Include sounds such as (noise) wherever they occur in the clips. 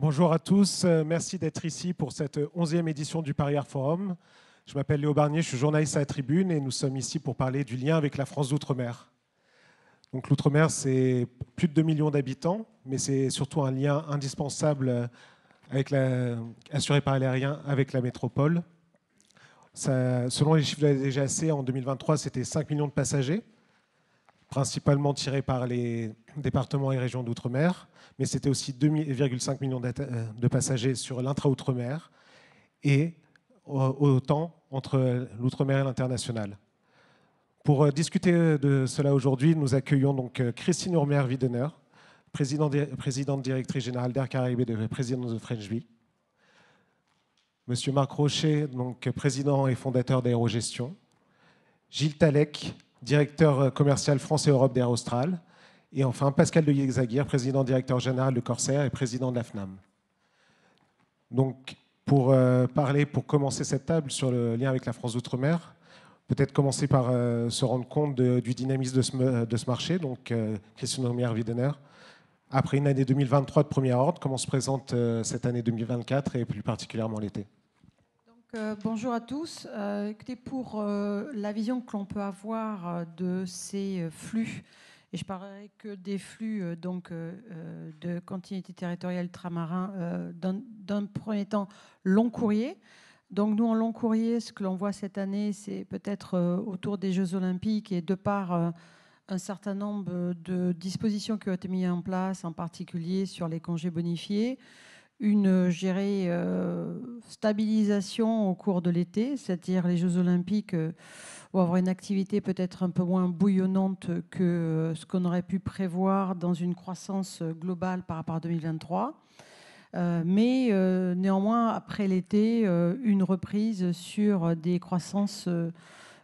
Bonjour à tous, euh, merci d'être ici pour cette 11e édition du Paris Air Forum. Je m'appelle Léo Barnier, je suis journaliste à la Tribune et nous sommes ici pour parler du lien avec la France d'outre-mer. Donc l'outre-mer, c'est plus de 2 millions d'habitants, mais c'est surtout un lien indispensable avec la, assuré par l'aérien, avec la métropole. selon les chiffres de la DGAC, en 2023, c'était 5 millions de passagers principalement tiré par les départements et régions d'outre-mer, mais c'était aussi 2,5 millions euh, de passagers sur l'intra-outre-mer et euh, autant entre l'outre-mer et l'international. Pour euh, discuter de cela aujourd'hui, nous accueillons donc Christine urmer widener présidente, directrice générale d'Air Caraïbes et présidente de French Monsieur Marc Rocher, donc président et fondateur d'Aérogestion. Gilles Talec, directeur euh, commercial France et Europe d'Air Austral. Et enfin, Pascal de Yexaguer président directeur général de Corsair et président de la FNAM. Donc, pour euh, parler, pour commencer cette table sur le lien avec la France d'outre-mer, peut-être commencer par euh, se rendre compte du dynamisme de ce, marché. Donc, Christian Romier wiedener après une année 2023 de premier ordre, comment se présente cette année 2024 et plus particulièrement l'été euh, bonjour à tous. Euh, pour euh, la vision que l'on peut avoir de ces flux, et je parlerai que des flux de continuité territoriale ultramarin, d'un premier temps long courrier. Donc nous, en long courrier, ce que l'on voit cette année, c'est peut-être autour des Jeux olympiques et de par un certain nombre de dispositions qui ont été mises en place, en particulier sur les congés bonifiés une euh, euh, stabilisation au cours de l'été, c'est-à-dire les Jeux olympiques euh, vont avoir une activité peut-être un peu moins bouillonnante que ce qu'on aurait pu prévoir dans une croissance globale par rapport à 2023. mais néanmoins, après l'été, une reprise sur des croissances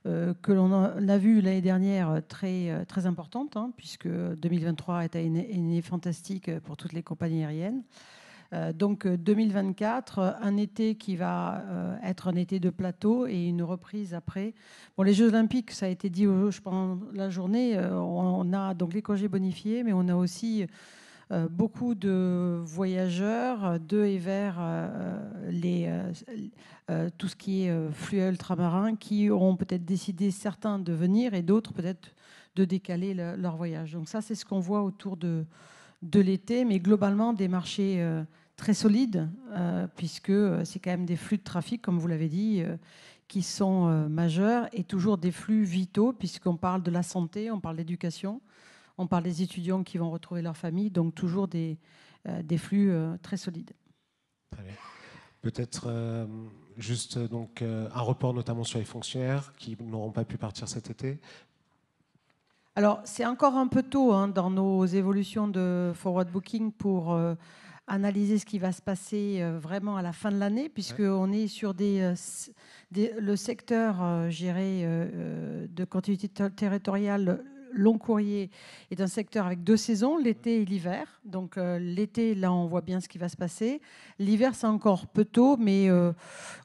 que l'on a, vues l'année dernière très, très importantes, hein, puisque 2023 était une année fantastique pour toutes les compagnies aériennes. Euh, donc 2024, euh, euh, un été qui va être un été de plateau et une reprise après. Bon, les Jeux Olympiques, ça a été dit, je pense, la journée, on a donc les congés bonifiés, mais on a aussi beaucoup de voyageurs de et vers les, tout ce qui est flux ultramarins qui auront peut-être décidé certains de venir et d'autres peut-être de décaler leur voyage. Donc ça, c'est ce qu'on voit autour de, de l'été, mais globalement des marchés euh, très solides, euh, puisque euh, c'est quand même des flux de trafic, comme vous l'avez dit, qui sont majeurs, et toujours des flux vitaux, puisqu'on parle de la santé, on parle d'éducation, on parle des étudiants qui vont retrouver leur famille, donc toujours des, des flux très solides. Peut-être juste donc, un report notamment sur les fonctionnaires qui n'auront pas pu partir cet été, alors, c'est encore un peu tôt hein, dans nos évolutions de forward booking pour euh, analyser ce qui va se passer euh, vraiment à la fin de l'année, puisqu'on on est sur des, euh, le secteur géré de continuité territoriale long courrier est un secteur avec deux saisons, l'été et l'hiver. Donc euh, l'été, là, on voit bien ce qui va se passer. L'hiver, c'est encore peu tôt, mais euh,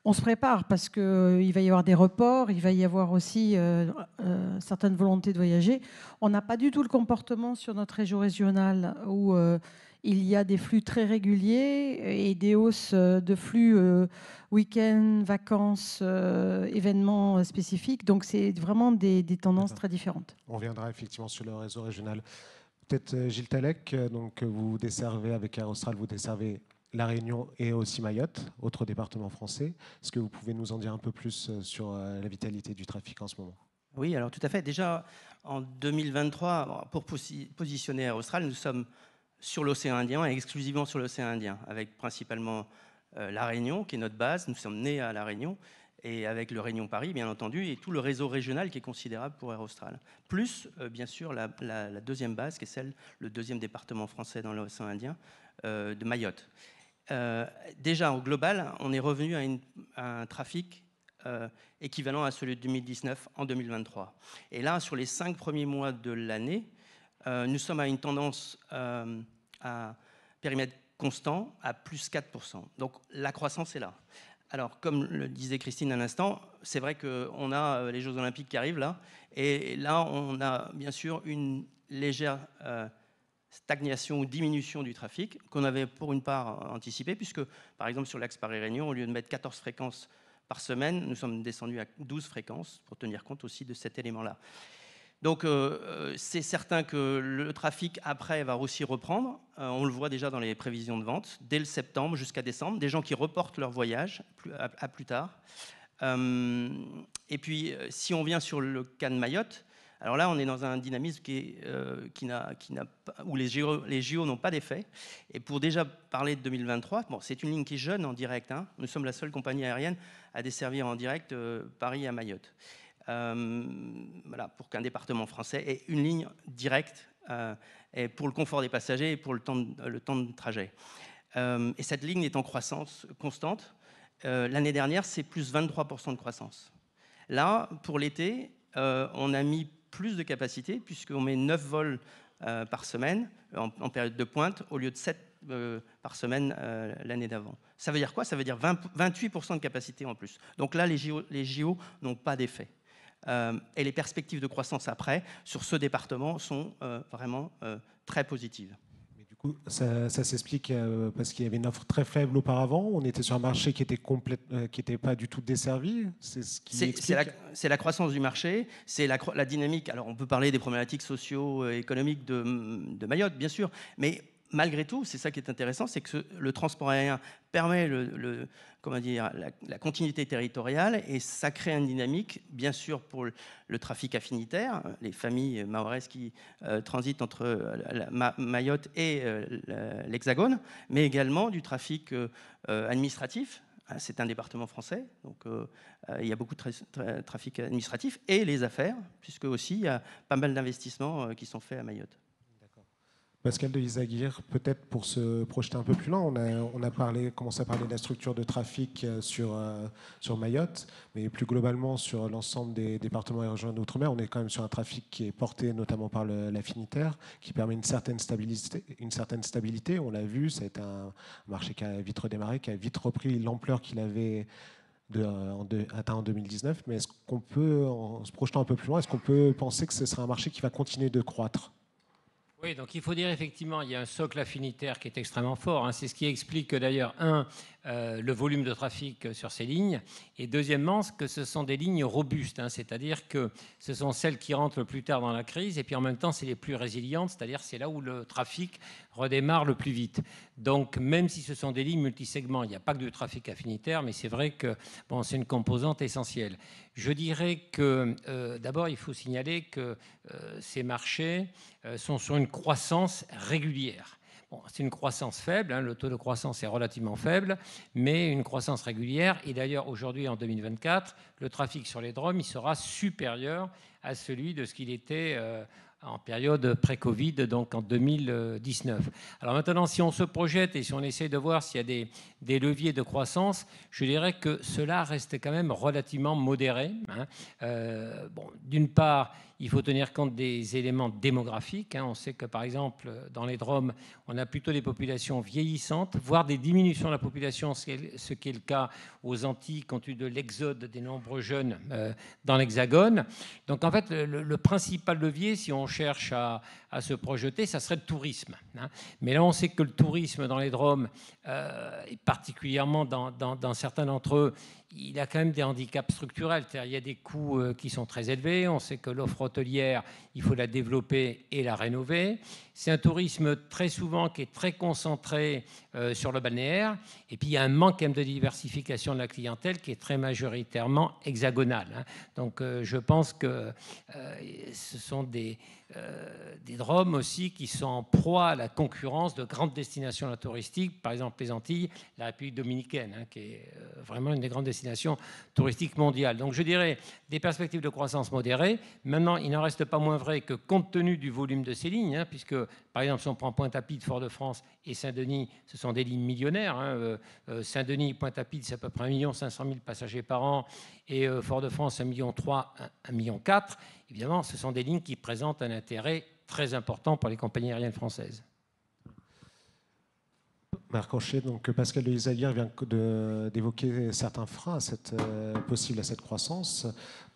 on se prépare parce qu'il euh, va y avoir des reports, il va y avoir aussi certaines volontés de voyager. On n'a pas du tout le comportement sur notre région régionale où il y a des flux très réguliers et des hausses euh, de flux euh, week-end, vacances, euh, événements spécifiques. Donc c'est vraiment des, tendances très différentes. On reviendra effectivement sur le réseau régional. Peut-être Gilles Talec, donc vous desservez avec Air Austral, vous desservez la Réunion et aussi Mayotte, autre département français. Est-ce que vous pouvez nous en dire un peu plus sur la vitalité du trafic en ce moment Oui, alors tout à fait. Déjà en 2023, pour positionner Air Austral, nous sommes sur l'océan Indien et exclusivement sur l'océan Indien, avec principalement euh, La Réunion, qui est notre base. Nous sommes nés à La Réunion, et avec le Réunion Paris, bien entendu, et tout le réseau régional qui est considérable pour Air Austral. Plus, euh, bien sûr, la, deuxième base, qui est celle, le deuxième département français dans l'océan Indien, euh, de Mayotte. déjà, au global, on est revenu à, une, un trafic équivalent à celui de 2019 en 2023. Et là, sur les cinq premiers mois de l'année, euh, nous sommes à une tendance euh, à périmètre constant à plus 4%. Donc la croissance est là. Alors, comme le disait Christine à l'instant, c'est vrai qu'on a euh, les Jeux Olympiques qui arrivent là, et là, on a bien sûr une légère stagnation ou diminution du trafic qu'on avait pour une part anticipée, puisque par exemple sur l'axe Paris-Réunion, au lieu de mettre 14 fréquences par semaine, nous sommes descendus à 12 fréquences pour tenir compte aussi de cet élément-là. Donc euh, euh, c'est certain que le trafic après va aussi reprendre. Euh, on le voit déjà dans les prévisions de vente, dès le septembre jusqu'à décembre, des gens qui reportent leur voyage à, plus tard. et puis si on vient sur le cas de Mayotte, alors là on est dans un dynamisme qui, qui, qui pas, où les JO, n'ont pas d'effet. Et pour déjà parler de 2023, bon, c'est une ligne qui est jeune en direct. Hein. Nous sommes la seule compagnie aérienne à desservir en direct Paris à Mayotte. Euh, voilà, pour qu'un département français ait une ligne directe euh, et pour le confort des passagers et pour le temps de, le temps de trajet. Euh, et cette ligne est en croissance constante. L'année dernière, c'est plus 23% de croissance. Là, pour l'été, on a mis plus de capacité, puisqu'on met 9 vols par semaine en, période de pointe, au lieu de 7 par semaine l'année d'avant. Ça veut dire quoi Ça veut dire 28% de capacité en plus. Donc là, les les JO n'ont pas d'effet. Euh, et les perspectives de croissance après, sur ce département, sont euh, vraiment euh, très positives ça, ça s'explique parce qu'il y avait une offre très faible auparavant. On était sur un marché qui était complète, qui n'était pas du tout desservi. C'est ce la, la, croissance du marché, c'est la, la, dynamique. Alors on peut parler des problématiques socio-économiques de, de Mayotte, bien sûr, mais malgré tout, c'est ça qui est intéressant, c'est que le transport aérien permet la, continuité territoriale et ça crée une dynamique, bien sûr, pour le, trafic affinitaire, les familles maoraises qui euh, transitent entre euh, Mayotte et euh, l'Hexagone, mais également du trafic administratif. Ah, c'est un département français, donc il y a beaucoup de trafic administratif et les affaires, puisque aussi il y a pas mal d'investissements qui sont faits à Mayotte. Pascal de Isaguirre, peut-être pour se projeter un peu plus loin, on a, on a parlé, commencé à parler de la structure de trafic euh, euh, sur, Mayotte, mais plus globalement sur l'ensemble des départements et régions d'outre-mer, on est quand même sur un trafic qui est porté notamment par l'affinitaire, qui permet une certaine stabilité. On l'a vu, c'est un marché qui a vite redémarré, qui a vite repris l'ampleur qu'il avait euh, atteint en 2019. Mais est-ce qu'on peut, en se projetant un peu plus loin, est-ce qu'on peut penser que ce sera un marché qui va continuer de croître oui, donc il faut dire effectivement, il y a un socle affinitaire qui est extrêmement fort. Hein. C'est ce qui explique d'ailleurs, un, euh, le volume de trafic euh, sur ces lignes, et deuxièmement, que ce sont des lignes robustes, hein. c'est-à-dire que ce sont celles qui rentrent le plus tard dans la crise, et puis en même temps, c'est les plus résilientes, c'est-à-dire c'est là où le trafic redémarre le plus vite. Donc, même si ce sont des lignes multisegments, il n'y a pas que du trafic affinitaire, mais c'est vrai que bon, c'est une composante essentielle. Je dirais que, euh, d'abord, il faut signaler que euh, ces marchés euh, sont sur une croissance régulière. Bon, c'est une croissance faible, hein, le taux de croissance est relativement faible, mais une croissance régulière. Et d'ailleurs, aujourd'hui, en 2024, le trafic sur les drones sera supérieur à celui de ce qu'il était en période pré-Covid, donc en 2019. Alors maintenant, si on se projette et si on essaie de voir s'il y a des, leviers de croissance, je dirais que cela reste quand même relativement modéré. Hein. Euh, bon, D'une part, il faut tenir compte des éléments démographiques. Hein. On sait que, par exemple, dans les Drômes, on a plutôt des populations vieillissantes, voire des diminutions de la population, ce qui est le cas aux Antilles, compte tenu de l'exode des nombreux jeunes euh, dans l'Hexagone. Donc, en fait, le, principal levier, si on cherche à, se projeter, ça serait le tourisme. Hein. Mais là, on sait que le tourisme dans les Drômes, euh, et particulièrement dans certains d'entre eux, il a quand même des handicaps structurels. Il y a des coûts euh, qui sont très élevés. On sait que l'offre hôtelière, il faut la développer et la rénover. C'est un tourisme très souvent qui est très concentré euh, sur le balnéaire. Et puis il y a un manque de diversification de la clientèle qui est très majoritairement hexagonale. Hein. Donc euh, je pense que euh, ce sont des, des dromes aussi qui sont en proie à la concurrence de grandes destinations touristiques, par exemple les Antilles, la République dominicaine, hein, qui est vraiment une des grandes destinations touristiques mondiales. Donc je dirais des perspectives de croissance modérées, Maintenant, il n'en reste pas moins vrai que compte tenu du volume de ces lignes, hein, puisque par exemple si on prend Pointe-à-Pitre, Fort-de-France et Saint-Denis, ce sont des lignes millionnaires. Hein, euh, euh, Saint-Denis, Pointe-à-Pitre, c'est à peu près 1 500 000 passagers par an, et euh, Fort-de-France un million 3, 1 million Évidemment, ce sont des lignes qui présentent un intérêt très important pour les compagnies aériennes françaises. Marc donc Pascal de Isalière vient d'évoquer certains freins à cette, euh, possible possibles à cette croissance.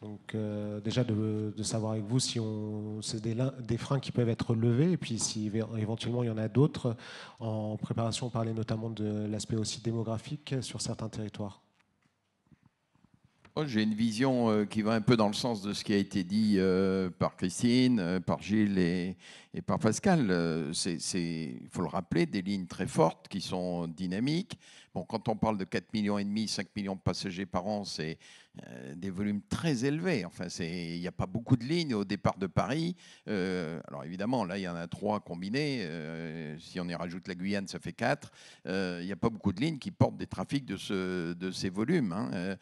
Donc euh, déjà de, savoir avec vous si on, c'est des, des, freins qui peuvent être levés et puis si éventuellement il y en a d'autres. En préparation, on parlait notamment de l'aspect aussi démographique sur certains territoires. J'ai une vision euh, qui va un peu dans le sens de ce qui a été dit euh, par Christine, euh, par Gilles et, et par Pascal. Il faut le rappeler, des lignes très fortes qui sont dynamiques, Bon, quand on parle de 4,5 millions 5 millions de passagers par an, c'est euh, des volumes très élevés. Enfin, il n'y a pas beaucoup de lignes au départ de Paris. Euh, alors évidemment, là, il y en a trois combinés. Euh, si on y rajoute la Guyane, ça fait quatre. Il n'y a pas beaucoup de lignes qui portent des trafics de, ce, de ces volumes, hein.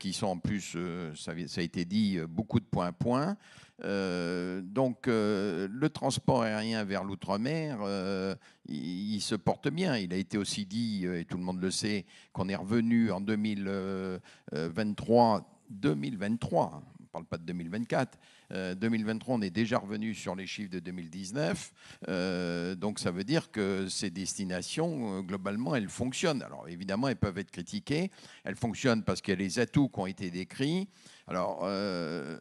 qui sont en plus, ça, a été dit, beaucoup de points à point. Euh, donc euh, le transport aérien vers l'outre-mer, euh, il, il, se porte bien. Il a été aussi dit, et tout le monde le sait, qu'on est revenu en 2023, 2023, hein, on ne parle pas de 2024. 2023, on est déjà revenu sur les chiffres de 2019. donc ça veut dire que ces destinations, globalement, elles fonctionnent. Alors évidemment, elles peuvent être critiquées. Elles fonctionnent parce qu'il y a les atouts qui ont été décrits. Alors, euh,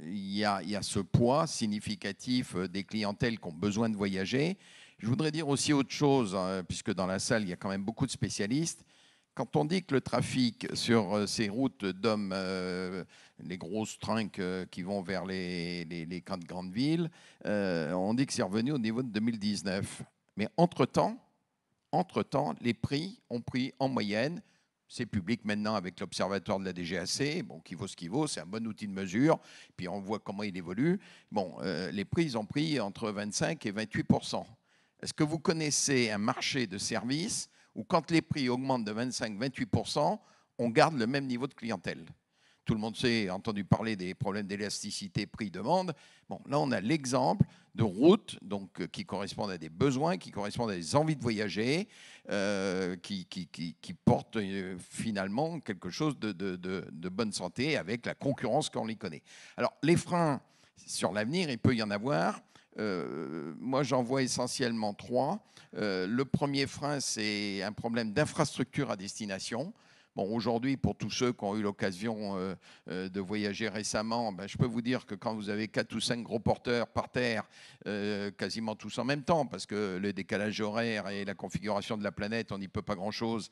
il y, a, ce poids significatif euh, des clientèles qui ont besoin de voyager. Je voudrais dire aussi autre chose, hein, puisque dans la salle, il y a quand même beaucoup de spécialistes. Quand on dit que le trafic sur euh, ces routes d'hommes, les grosses trinques qui vont vers les, les, grandes villes, on dit que c'est revenu au niveau de 2019. Mais entre-temps, entre-temps, les prix ont pris en moyenne c'est public maintenant avec l'observatoire de la DGAC, bon, qui vaut ce qui vaut, c'est un bon outil de mesure, puis on voit comment il évolue. Bon, euh, les prix, ont pris entre 25 et 28 Est-ce que vous connaissez un marché de services où quand les prix augmentent de 25-28 on garde le même niveau de clientèle tout le monde s'est entendu parler des problèmes d'élasticité prix-demande. Bon, là, on a l'exemple de routes donc, euh, qui correspondent à des besoins, qui correspondent à des envies de voyager, euh, qui, portent euh, finalement quelque chose de, bonne santé avec la concurrence qu'on y connaît. Alors, les freins sur l'avenir, il peut y en avoir. moi, j'en vois essentiellement trois. le premier frein, c'est un problème d'infrastructure à destination aujourd'hui, pour tous ceux qui ont eu l'occasion euh, euh, de voyager récemment, ben, je peux vous dire que quand vous avez quatre ou cinq gros porteurs par terre, euh, quasiment tous en même temps, parce que le décalage horaire et la configuration de la planète, on n'y peut pas grand-chose,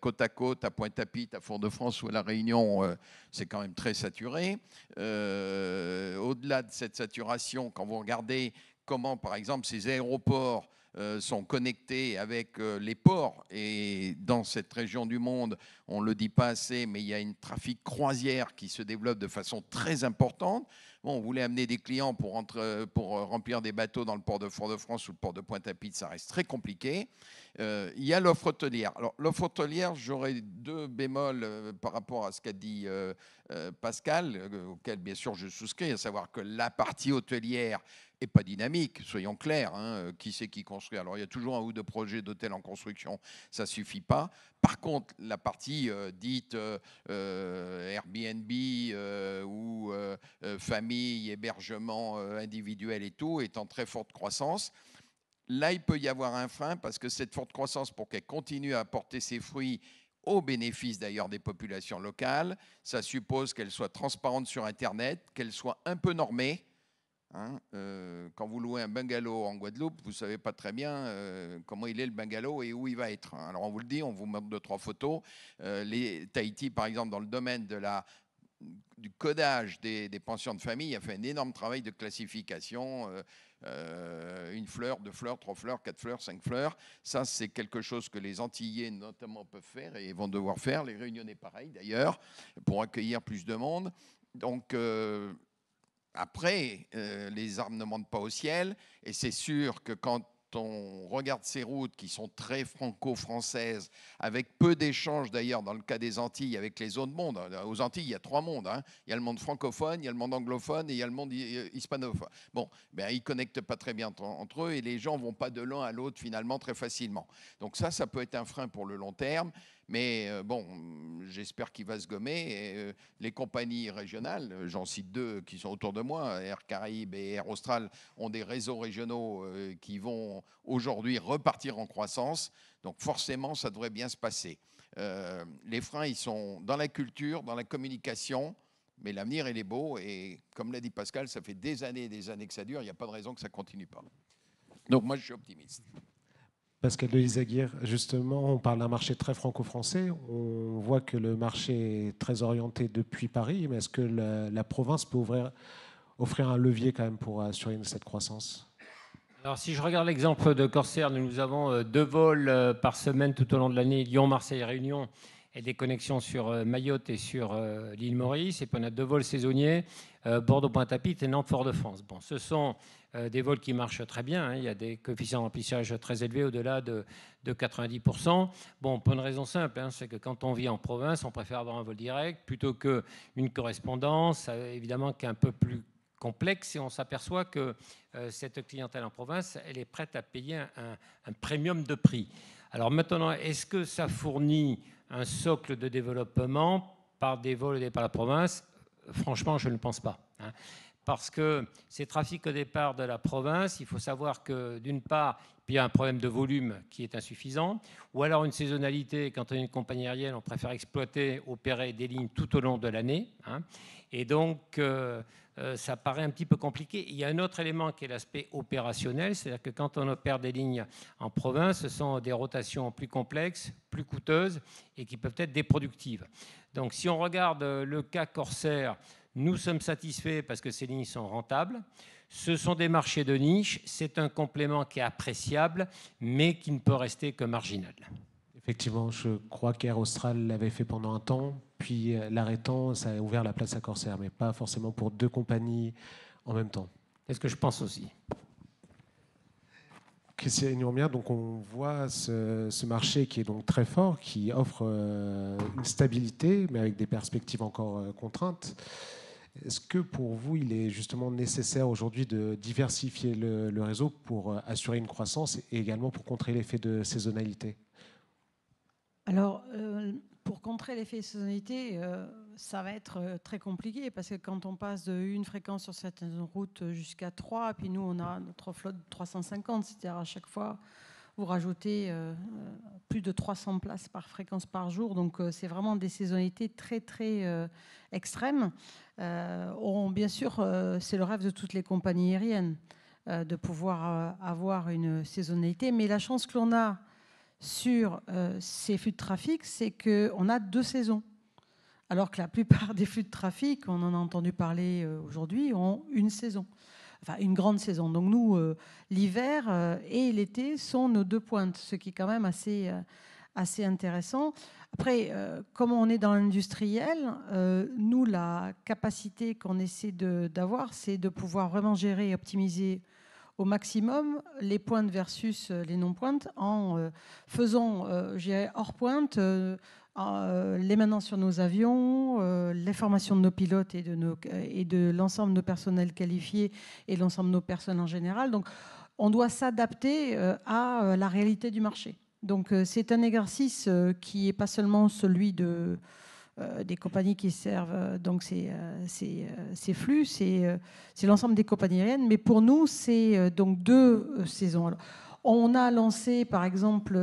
côte à côte, à Pointe-à-Pitre, à, four de france ou à La Réunion, c'est quand même très saturé. Au-delà de cette saturation, quand vous regardez comment, par exemple, ces aéroports euh, sont connectés avec euh, les ports. Et dans cette région du monde, on ne le dit pas assez, mais il y a une trafic croisière qui se développe de façon très importante. on voulait amener des clients pour, euh, pour remplir des bateaux dans le port de Fort-de-France ou le port de Pointe-à-Pitre, ça reste très compliqué. Euh, il y a l'offre hôtelière. Alors, l'offre hôtelière, j'aurais deux bémols euh, par rapport à ce qu'a dit euh, Pascal, auquel bien sûr je souscris, à savoir que la partie hôtelière n'est pas dynamique, soyons clairs. Hein, qui c'est qui construit Alors, il y a toujours un ou deux projets d'hôtel en construction, ça ne suffit pas. Par contre, la partie dite Airbnb ou famille, hébergement individuel et tout est en très forte croissance là, il peut y avoir un frein parce que cette forte croissance, pour qu'elle continue à porter ses fruits au bénéfice d'ailleurs des populations locales, ça suppose qu'elle soit transparente sur Internet, qu'elle soit un peu normée. Hein, euh, quand vous louez un bungalow en Guadeloupe, vous ne savez pas très bien euh, comment il est le bungalow et où il va être. Alors on vous le dit, on vous montre deux, trois photos. Euh, les Tahiti, par exemple, dans le domaine de la du codage des, pensions de famille a fait un énorme travail de classification. Euh, euh, une fleur, deux fleurs, trois fleurs, quatre fleurs, cinq fleurs. Ça, c'est quelque chose que les Antillais notamment peuvent faire et vont devoir faire. Les Réunionnais, pareil d'ailleurs, pour accueillir plus de monde. Donc, euh, après, les armes ne montent pas au ciel. Et c'est sûr que quand on regarde ces routes qui sont très franco-françaises, avec peu d'échanges d'ailleurs dans le cas des Antilles avec les autres mondes. Hein. Aux Antilles, il y a trois mondes. Hein. Il y a le monde francophone, il y a le monde anglophone et il y a le monde hispanophone. Bon, ben, ils ne connectent pas très bien entre eux et les gens ne vont pas de l'un à l'autre finalement très facilement. Donc ça, ça peut être un frein pour le long terme. Mais euh, bon, j'espère qu'il va se gommer. Et, euh, les compagnies régionales, euh, j'en cite deux qui sont autour de moi, Air Caraïbes et Air Austral, ont des réseaux régionaux qui vont aujourd'hui repartir en croissance. Donc forcément, ça devrait bien se passer. les freins, ils sont dans la culture, dans la communication. Mais l'avenir, il est beau. Et comme l'a dit Pascal, ça fait des années et des années que ça dure. Il n'y a pas de raison que ça continue pas. Donc moi, je suis optimiste. Pascal de justement, on parle d'un marché très franco-français. On voit que le marché est très orienté depuis Paris, mais est-ce que la, province peut offrir un levier quand même pour assurer cette croissance alors, si je regarde l'exemple de Corsair, nous avons euh, deux vols euh, par semaine tout au long de l'année, Lyon, Marseille, Réunion et des connexions sur euh, Mayotte et sur euh, l'île Maurice. Et puis on a deux vols saisonniers, euh, bordeaux pointe à et Nantes-Fort-de-France. Bon, ce sont des vols qui marchent très bien. Hein. Il y a des coefficients d'emplissage très élevés, au-delà de, 90%. Bon, pour une raison simple, hein, c'est que quand on vit en province, on préfère avoir un vol direct plutôt qu'une correspondance, évidemment, qui est un peu plus complexe et on s'aperçoit que cette clientèle en province, elle est prête à payer un premium de prix. Alors maintenant, est-ce que ça fournit un socle de développement par des vols au par la province, franchement, je ne pense pas. Hein. parce que ces trafics au départ de la province, il faut savoir que d'une part, il y a un problème de volume qui est insuffisant, ou alors une saisonnalité, quand on est une compagnie aérienne, on préfère exploiter, opérer des lignes tout au long de l'année. Hein. et donc, euh, euh, ça paraît un petit peu compliqué. Il y a un autre élément qui est l'aspect opérationnel, c'est-à-dire que quand on opère des lignes en province, ce sont des rotations plus complexes, plus coûteuses et qui peuvent être déproductives. Donc si on regarde euh, le cas Corsair, nous sommes satisfaits parce que ces lignes sont rentables. Ce sont des marchés de niche, c'est un complément qui est appréciable, mais qui ne peut rester que marginal. Effectivement, je crois qu'Air Austral l'avait fait pendant un temps puis euh, l'arrêtant, ça a ouvert la place à Corsair, mais pas forcément pour deux compagnies en même temps. est ce que je pense aussi. Christian Nourmière, donc on voit ce, marché qui est donc très fort, qui offre euh, une stabilité, mais avec des perspectives encore euh, contraintes. Est-ce que pour vous, il est justement nécessaire aujourd'hui de diversifier le, réseau pour assurer une croissance et également pour contrer l'effet de saisonnalité Alors, pour contrer l'effet saisonnalité, euh, ça va être euh, très compliqué parce que quand on passe de une fréquence sur certaines routes euh, jusqu'à trois, puis nous on a notre flotte de 350, c'est-à-dire à chaque fois vous rajoutez plus de 300 places par fréquence par jour, donc c'est vraiment des saisonnalités très très extrêmes. bien sûr, c'est le rêve de toutes les compagnies aériennes de pouvoir avoir une saisonnalité, mais la chance que l'on a sur euh, ces flux de trafic, c'est qu'on a deux saisons. Alors que la plupart (laughs) des flux de trafic, on en a entendu parler euh, aujourd'hui, ont une saison, enfin une grande saison. Donc nous, euh, l'hiver et l'été sont nos deux pointes, ce qui est quand même assez, assez intéressant. Après, comme on est dans l'industriel, nous, la capacité qu'on essaie d'avoir, c'est de pouvoir vraiment gérer et optimiser au maximum les pointes versus euh, les non-pointes en euh, faisant euh, hors pointe les sur nos avions, les formations de nos pilotes et de, nos, et de l'ensemble de nos personnels qualifiés et l'ensemble de nos personnes en général. Donc, on doit s'adapter à la réalité du marché. Donc, c'est un exercice qui n'est pas seulement celui de euh, des compagnies qui servent euh, donc ces, euh, flux, c'est l'ensemble des compagnies aériennes. Mais pour nous, c'est donc deux saisons. on a lancé, par exemple,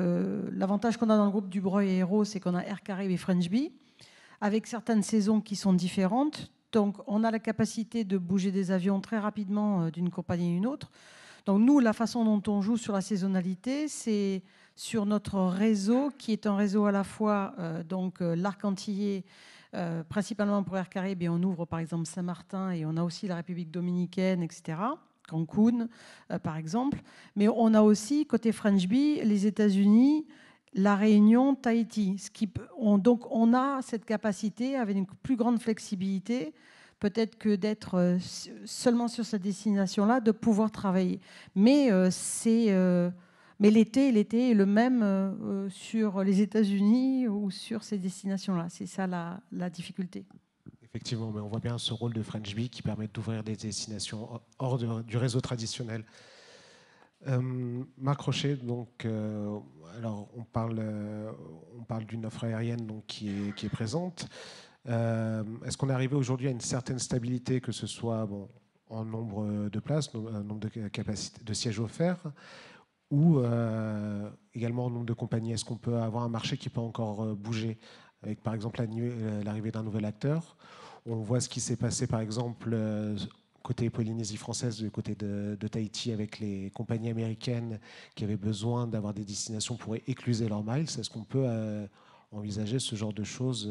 l'avantage qu'on a dans le groupe Dubreuil et Hero, c'est qu'on a Air Caribe et French Bee, avec certaines saisons qui sont différentes. Donc, on a la capacité de bouger des avions très rapidement d'une compagnie à une autre nous, la façon dont on joue sur la saisonnalité, c'est sur notre réseau, qui est un réseau à la fois euh, donc euh, l'arc-antillais, euh, principalement pour Air Caribe, et on ouvre par exemple Saint-Martin, et on a aussi la République dominicaine, etc. Cancun, par exemple. Mais on a aussi, côté French Bee, les États-Unis, la Réunion, Tahiti. donc on a cette capacité, avec une plus grande flexibilité, peut-être que d'être euh, seulement sur cette destination-là, de pouvoir travailler. Mais euh, c'est euh, mais l'été, l'été est le même sur les États-Unis ou sur ces destinations-là. C'est ça la, difficulté. Effectivement, mais on voit bien ce rôle de French Bee qui permet d'ouvrir des destinations hors du réseau traditionnel. Marc Rocher, donc, alors on parle, on parle d'une offre aérienne donc, qui, est, qui est présente. Euh, est-ce qu'on est arrivé aujourd'hui à une certaine stabilité, que ce soit en nombre de places, en euh, nombre de, capacités, de sièges offerts, ou euh, également en nombre de compagnies Est-ce qu'on peut avoir un marché qui peut encore bouger avec par exemple l'arrivée d'un nouvel acteur On voit ce qui s'est passé par exemple côté Polynésie française, du côté de, Tahiti, avec les compagnies américaines qui avaient besoin d'avoir des destinations pour écluser leurs miles. Est-ce qu'on peut envisager ce genre de choses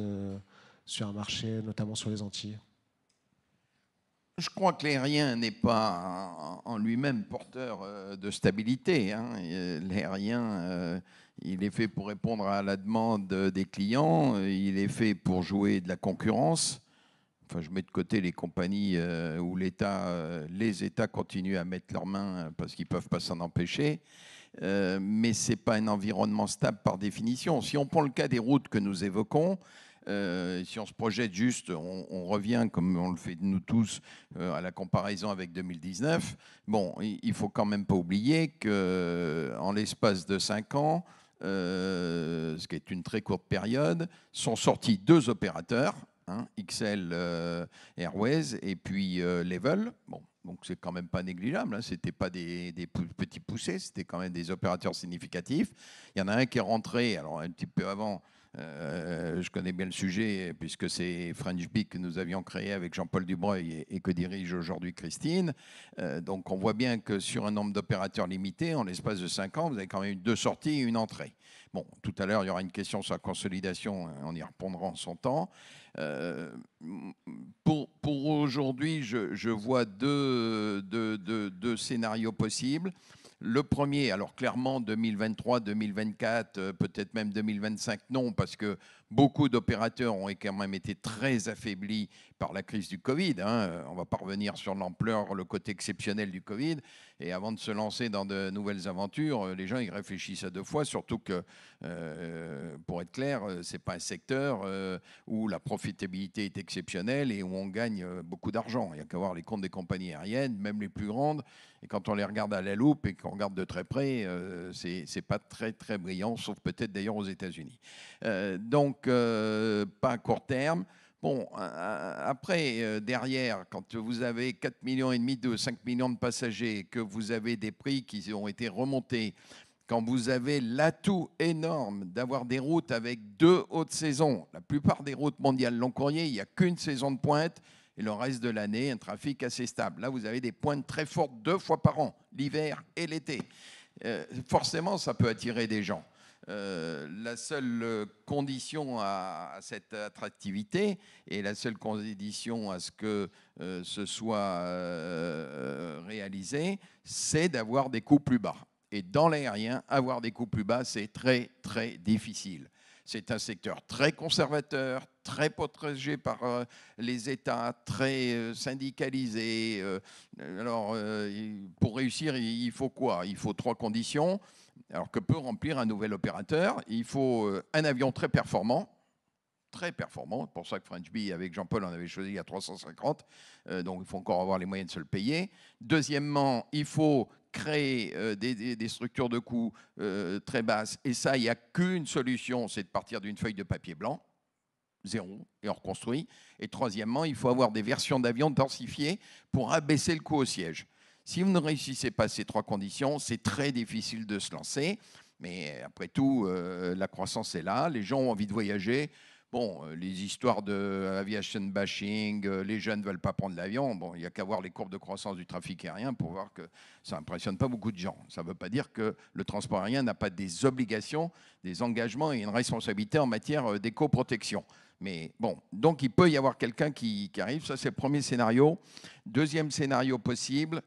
sur un marché, notamment sur les Antilles je crois que l'aérien n'est pas en lui-même porteur euh, de stabilité. Hein. L'aérien, euh, il est fait pour répondre à la demande des clients, euh, il est fait pour jouer de la concurrence. Enfin, je mets de côté les compagnies où les États continuent à mettre leurs mains parce qu'ils ne peuvent pas s'en empêcher. mais ce n'est pas un environnement stable par définition. Si on prend le cas des routes que nous évoquons, euh, si on se projette juste, on, revient, comme on le fait nous tous, euh, à la comparaison avec 2019. Bon, il, faut quand même pas oublier que euh, en l'espace de 5 ans, ce qui est une très courte période, sont sortis deux opérateurs, hein, XL Airways et puis Level. Bon, donc c'est quand même pas négligeable. Hein. C'était pas des, petits poussés, c'était quand même des opérateurs significatifs. Il y en a un qui est rentré, alors un petit peu avant, euh, je connais bien le sujet puisque c'est French que nous avions créé avec Jean-Paul Dubreuil et, que dirige aujourd'hui Christine. Euh, donc on voit bien que sur un nombre d'opérateurs limité, en l'espace de 5 ans, vous avez quand même deux sorties et une entrée. Bon, tout à l'heure, il y aura une question sur la consolidation, on y répondra en son temps. Euh, pour, aujourd'hui, je, vois deux scénarios possibles. Le premier, alors clairement 2023, 2024, euh, peut-être même 2025, non, parce que beaucoup d'opérateurs ont quand même été très affaiblis par la crise du Covid. Hein. On va pas revenir sur l'ampleur, le côté exceptionnel du Covid. Et avant de se lancer dans de nouvelles aventures, euh, les gens, ils réfléchissent à deux fois, surtout que, euh, pour être clair, euh, c'est pas un secteur où la profitabilité est exceptionnelle et où on gagne beaucoup d'argent. Il y a qu'à voir les comptes des compagnies aériennes, même les plus grandes. Et quand on les regarde à la loupe et qu'on regarde de très près, ce c'est pas très, très brillant, sauf peut-être d'ailleurs aux États-Unis. donc, pas à court terme. Bon, euh, euh, après, euh, derrière, quand vous avez 4,5 millions et demi de 5 millions de passagers, que vous avez des prix qui ont été remontés, quand vous avez l'atout énorme d'avoir des routes avec deux hautes saisons, la plupart des routes mondiales long courrier, il n'y a qu'une saison de pointe et le reste de l'année, un trafic assez stable. Là, vous avez des pointes très fortes deux fois par an, l'hiver et l'été. forcément, ça peut attirer des gens. Euh, la seule euh, condition à, cette attractivité et la seule condition à ce que euh, ce soit réalisé, c'est d'avoir des coûts plus bas. Et dans l'aérien, avoir des coûts plus bas, c'est très, très difficile. C'est un secteur très conservateur, très protégé par les États, très syndicalisé. Alors, pour réussir, il faut quoi Il faut trois conditions alors que peut remplir un nouvel opérateur. Il faut euh, un avion très performant, très performant. pour ça que French Bee, avec Jean-Paul, en avait choisi à 350. Euh, donc, il faut encore avoir les moyens de se le payer. Deuxièmement, il faut créer euh, des, structures de coûts très basses. Et ça, il n'y a qu'une solution, c'est de partir d'une feuille de papier blanc, zéro, et on reconstruit. Et troisièmement, il faut avoir des versions d'avions densifiées pour abaisser le coût au siège. Si vous ne réussissez pas ces trois conditions, c'est très difficile de se lancer. Mais après tout, euh, la croissance est là, les gens ont envie de voyager, Bon, euh, les histoires de euh, aviation bashing, euh, les jeunes ne veulent pas prendre l'avion. Bon, il n'y a qu'à voir les courbes de croissance du trafic aérien pour voir que ça impressionne pas beaucoup de gens. Ça ne veut pas dire que le transport aérien n'a pas des obligations, des engagements et une responsabilité en matière d'éco-protection. Mais bon, donc il peut y avoir quelqu'un qui, arrive. Ça, c'est le premier scénario. Deuxième scénario possible.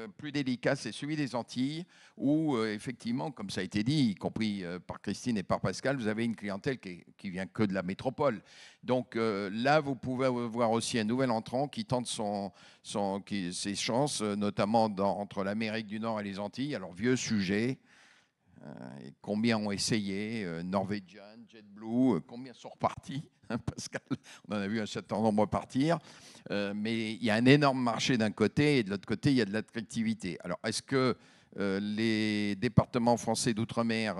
Euh, plus délicat, c'est celui des Antilles, où euh, effectivement, comme ça a été dit, y compris euh, par Christine et par Pascal, vous avez une clientèle qui, vient que de la métropole. Donc là, vous pouvez voir aussi un nouvel entrant qui tente ses chances, notamment entre l'Amérique du Nord et les Antilles. Alors vieux sujet, euh, combien ont essayé euh, Norwegian, JetBlue, euh, combien sont repartis hein, (laughs) Pascal, on en a vu un certain nombre partir. mais il y a un énorme marché d'un côté et de l'autre côté, il y a de l'attractivité. Alors, est-ce que les départements français d'outre-mer,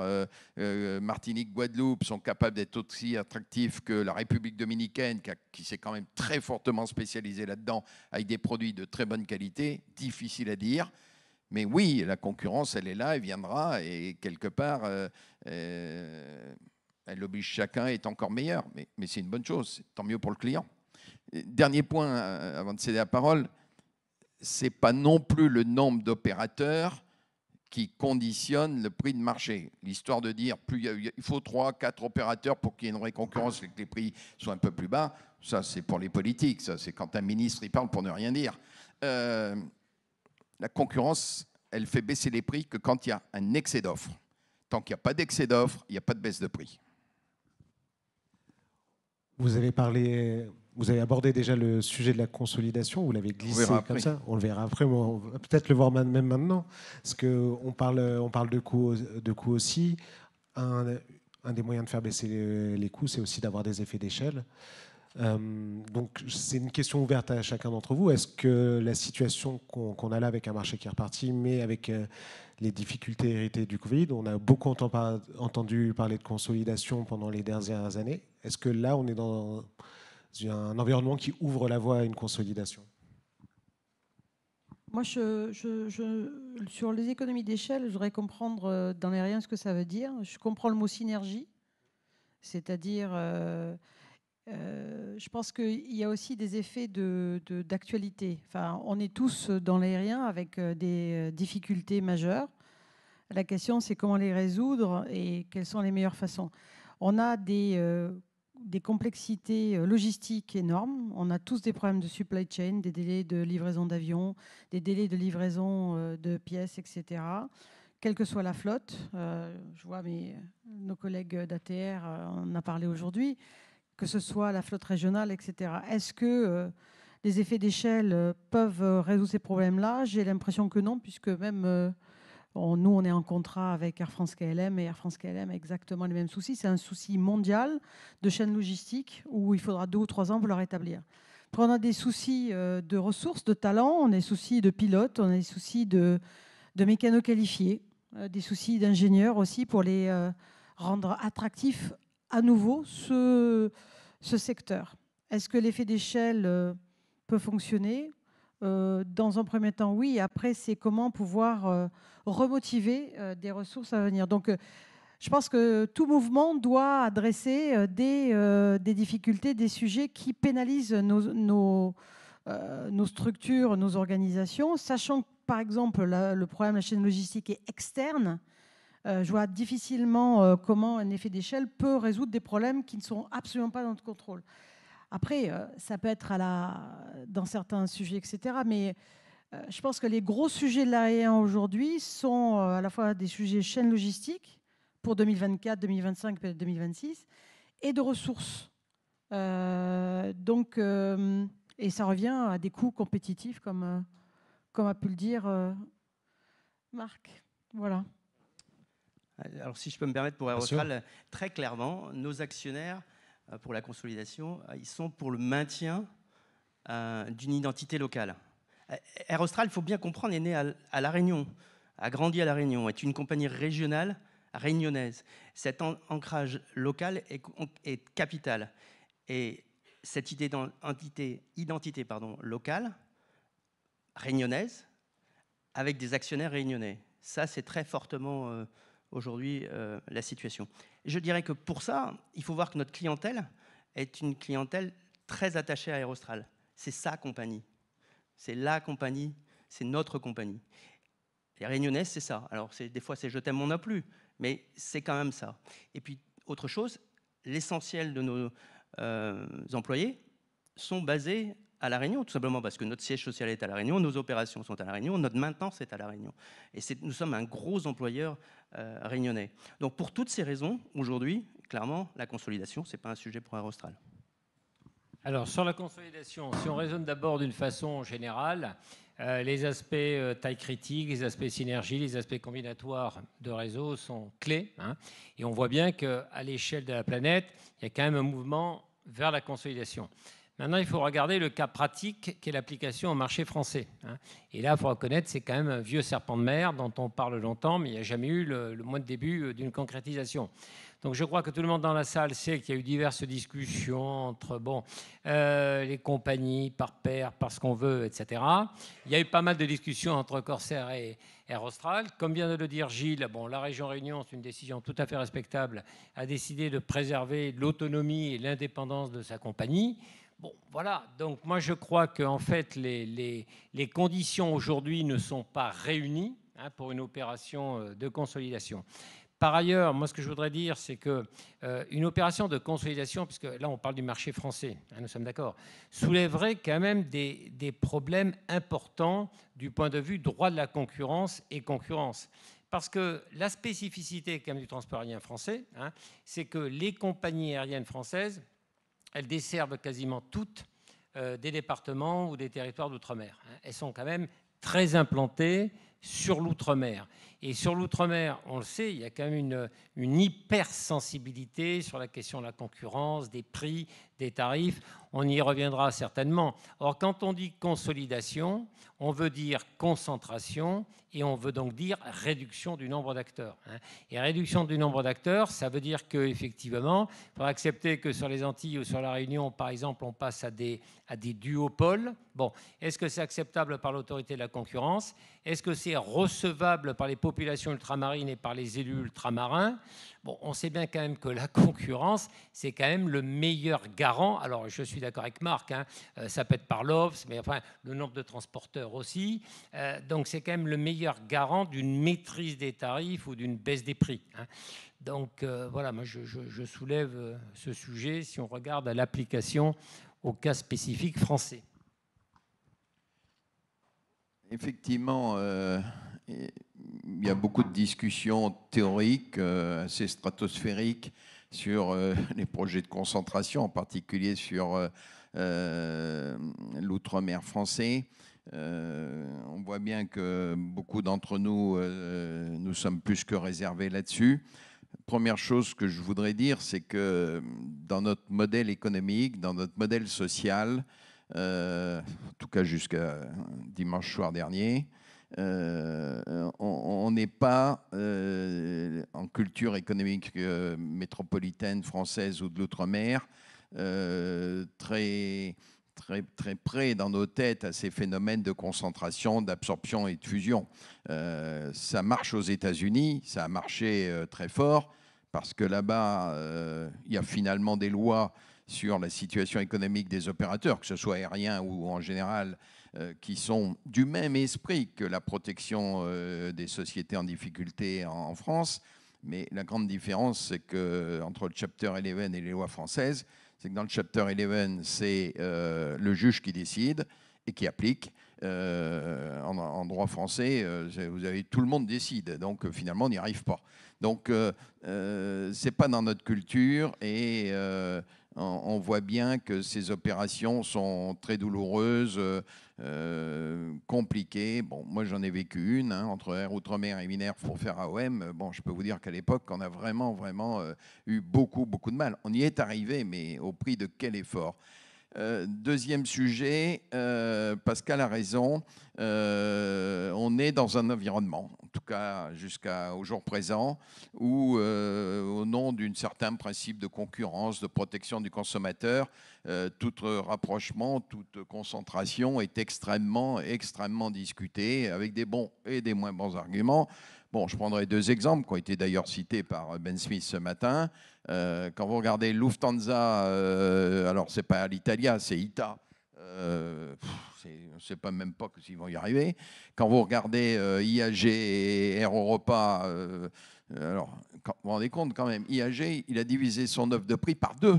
Martinique, Guadeloupe, sont capables d'être aussi attractifs que la République dominicaine, qui, s'est quand même très fortement spécialisée là-dedans, avec des produits de très bonne qualité Difficile à dire. Mais oui, la concurrence, elle est là, elle viendra, et quelque part, euh, euh, elle oblige chacun à être encore meilleur. Mais, c'est une bonne chose, tant mieux pour le client. dernier point, euh, avant de céder la parole, c'est pas non plus le nombre d'opérateurs qui conditionne le prix de marché. L'histoire de dire plus il faut 3, 4 opérateurs pour qu'il y ait une vraie concurrence et que les prix soient un peu plus bas, ça c'est pour les politiques, ça c'est quand un ministre il parle pour ne rien dire la concurrence, elle fait baisser les prix que quand il y a un excès d'offres. Tant qu'il n'y a pas d'excès d'offres, il n'y a pas de baisse de prix. Vous avez parlé, vous avez abordé déjà le sujet de la consolidation. Vous l'avez glissé comme ça. On le verra après. On peut-être le voir même maintenant, parce qu'on parle, on parle de coûts, aussi. Un, des moyens de faire baisser les coûts, c'est aussi d'avoir des effets d'échelle. Euh, donc c'est une question ouverte à chacun d'entre vous. Est-ce que la situation qu'on a là avec un marché qui est reparti, mais avec euh, les difficultés héritées du Covid, on a beaucoup entendu parler de consolidation pendant les dernières années. Est-ce que là, on est dans un environnement qui ouvre la voie à une consolidation moi, je, sur les économies d'échelle, je voudrais comprendre euh, dans les rien ce que ça veut dire. Je comprends le mot synergie, c'est-à-dire euh, je pense qu'il y a aussi des effets d'actualité. enfin, on est tous dans l'aérien avec euh, des euh, difficultés majeures. La question, c'est comment les résoudre et quelles sont les meilleures façons. On a des, complexités logistiques énormes. On a tous des problèmes de supply chain, des délais de livraison d'avions, des délais de livraison de pièces, etc quelle que soit la flotte. je vois mes, nos collègues d'ATR en a parlé aujourd'hui que ce soit la flotte régionale, etc. Est-ce que euh, les effets d'échelle euh, peuvent euh, résoudre ces problèmes-là J'ai l'impression que non, puisque même nous, on est en contrat avec Air France KLM et Air France KLM a exactement les mêmes soucis. C'est un souci mondial de chaîne logistique où il faudra deux ou trois ans pour le rétablir. Après, on a des soucis de ressources, de talents, on a des soucis de pilotes, on a des soucis de, de mécanos qualifiés, des soucis d'ingénieurs aussi pour les rendre attractifs à nouveau ce, ce secteur. Est-ce que l'effet d'échelle euh, peut fonctionner euh, dans un premier temps, oui. Après, c'est comment pouvoir euh, remotiver des ressources à venir. Donc, je pense que tout mouvement doit adresser des, difficultés, des sujets qui pénalisent nos, nos, structures, nos organisations, sachant que, par exemple, le problème de la chaîne logistique est externe euh, je vois difficilement euh, comment un effet d'échelle peut résoudre des problèmes qui ne sont absolument pas dans notre contrôle. Après, euh, ça peut être à la... dans certains sujets, etc. Mais je pense que les gros sujets de l'AE1 aujourd'hui sont à la fois des sujets chaîne logistique pour 2024, 2025, peut-être 2026, et de ressources. donc, et ça revient à des coûts compétitifs, comme, comme a pu le dire Marc. Voilà. Alors, si je peux me permettre pour Aerostral, très clairement, nos actionnaires, euh, pour la consolidation, euh, ils sont pour le maintien euh, d'une identité locale. Aerostral, il faut bien comprendre, est né à, La Réunion, a grandi à La Réunion, est une compagnie régionale réunionnaise. Cet ancrage local est, capital. Et cette idée d'identité identité, locale, réunionnaise, avec des actionnaires réunionnais. Ça, c'est très fortement aujourd'hui euh, la situation. Je dirais que pour ça, il faut voir que notre clientèle est une clientèle très attachée à Aerostral. C'est sa compagnie. C'est la compagnie, c'est notre compagnie. Les Réunionnaises, c'est ça. Alors, des fois, c'est je t'aime, on n'a plus, mais c'est quand même ça. Et puis, autre chose, l'essentiel de nos euh, employés sont basés à La Réunion, tout simplement parce que notre siège social est à La Réunion, nos opérations sont à La Réunion, notre maintenance est à La Réunion. Et nous sommes un gros employeur euh, réunionnais. Donc pour toutes ces raisons, aujourd'hui, clairement, la consolidation, ce n'est pas un sujet pour Aerostral. Alors sur la consolidation, si on raisonne d'abord d'une façon générale, euh, les aspects euh, taille critique, les aspects synergie, les aspects combinatoires de réseau sont clés. Hein. et on voit bien qu'à l'échelle de la planète, il y a quand même un mouvement vers la consolidation. Maintenant, il faut regarder le cas pratique qui est l'application au marché français. Hein. Et là, il faut reconnaître, c'est quand même un vieux serpent de mer dont on parle longtemps, mais il n'y a jamais eu le, moindre début euh, d'une concrétisation. Donc je crois que tout le monde dans la salle sait qu'il y a eu diverses discussions entre bon, euh, les compagnies par paire, par ce qu'on veut, etc. Il y a eu pas mal de discussions entre Corsair et Air Austral. Comme vient de le dire Gilles, bon, la région Réunion, c'est une décision tout à fait respectable, a décidé de préserver l'autonomie et l'indépendance de sa compagnie. Bon, voilà. Donc moi, je crois que en fait, les, conditions aujourd'hui ne sont pas réunies hein, pour une opération euh, de consolidation. Par ailleurs, moi, ce que je voudrais dire, c'est que euh, une opération de consolidation, puisque là, on parle du marché français, hein, nous sommes d'accord, soulèverait quand même des, problèmes importants du point de vue droit de la concurrence et concurrence. Parce que la spécificité quand même, du transport aérien français, hein, c'est que les compagnies aériennes françaises elles desservent quasiment toutes euh, des départements ou des territoires d'outre-mer. Hein. Elles sont quand même très implantées sur l'outre-mer. Et sur l'outre-mer, on le sait, il y a quand même une, hypersensibilité sur la question de la concurrence, des prix, des tarifs. On y reviendra certainement. Or, quand on dit consolidation, on veut dire concentration et on veut donc dire réduction du nombre d'acteurs. Hein. Et réduction du nombre d'acteurs, ça veut dire qu'effectivement, il faut accepter que sur les Antilles ou sur la Réunion, par exemple, on passe à des, à des duopoles. Bon, est-ce que c'est acceptable par l'autorité de la concurrence Est-ce que c'est recevable par les pauvres population ultramarine et par les élus ultramarins, bon, on sait bien quand même que la (laughs) concurrence, c'est quand même le meilleur garant. Alors, je suis d'accord avec Marc, hein, euh, ça peut être par l'OFS, mais enfin, le nombre de transporteurs aussi. Euh, donc, c'est quand même le meilleur garant d'une maîtrise des tarifs ou d'une baisse des prix. Hein. Donc, euh, voilà, moi, je, soulève ce sujet si on regarde à l'application au cas spécifique français. Effectivement, il y a beaucoup de discussions théoriques euh, assez stratosphériques sur euh, (laughs) les projets de concentration, en particulier sur euh, l'outre-mer français. on voit bien que beaucoup d'entre nous, nous sommes plus que réservés là-dessus. Première chose que je voudrais dire, c'est que dans notre modèle économique, dans notre modèle social, en tout cas jusqu'à dimanche soir dernier, euh, euh, on n'est pas euh, en culture économique métropolitaine française ou de l'outre-mer très, très, très près dans nos têtes à ces phénomènes de concentration, d'absorption et de fusion. ça marche aux États-Unis, ça a marché très fort parce que là-bas, il y a finalement des lois sur la situation économique des opérateurs, que ce soit aérien ou en général euh, qui sont du même esprit que la protection euh, des sociétés en difficulté en, France. Mais la grande différence, c'est que euh, entre le chapter 11 et les lois françaises, c'est que dans le chapter 11, c'est le juge qui décide et qui applique. en, droit français, vous avez tout le monde décide, donc finalement on n'y arrive pas. Donc ce c'est pas dans notre culture et on voit bien que ces opérations sont très douloureuses, euh, euh, compliquées. Bon, moi j'en ai vécu une hein, entre Air Outre-mer et Minerve pour faire AOM. Bon, je peux vous dire qu'à l'époque, on a vraiment, vraiment euh, eu beaucoup, beaucoup de mal. On y est arrivé, mais au prix de quel effort euh, deuxième sujet, euh, Pascal a raison, euh, on est dans un environnement, en tout cas jusqu'au jour présent, où au nom d'un certain principe de concurrence, de protection du consommateur, tout rapprochement, toute concentration est extrêmement, extrêmement discutée, avec des bons et des moins bons arguments. Bon, je prendrai deux exemples qui ont été d'ailleurs cités par Ben Smith ce matin. Euh, quand vous regardez Lufthansa, euh, alors c'est pas l'Italia, c'est ITA. on ne sait pas même pas s'ils vont y arriver. Quand vous regardez euh, IAG et Air Europa, alors vous vous rendez compte quand même, IAG, il a divisé son offre de prix par deux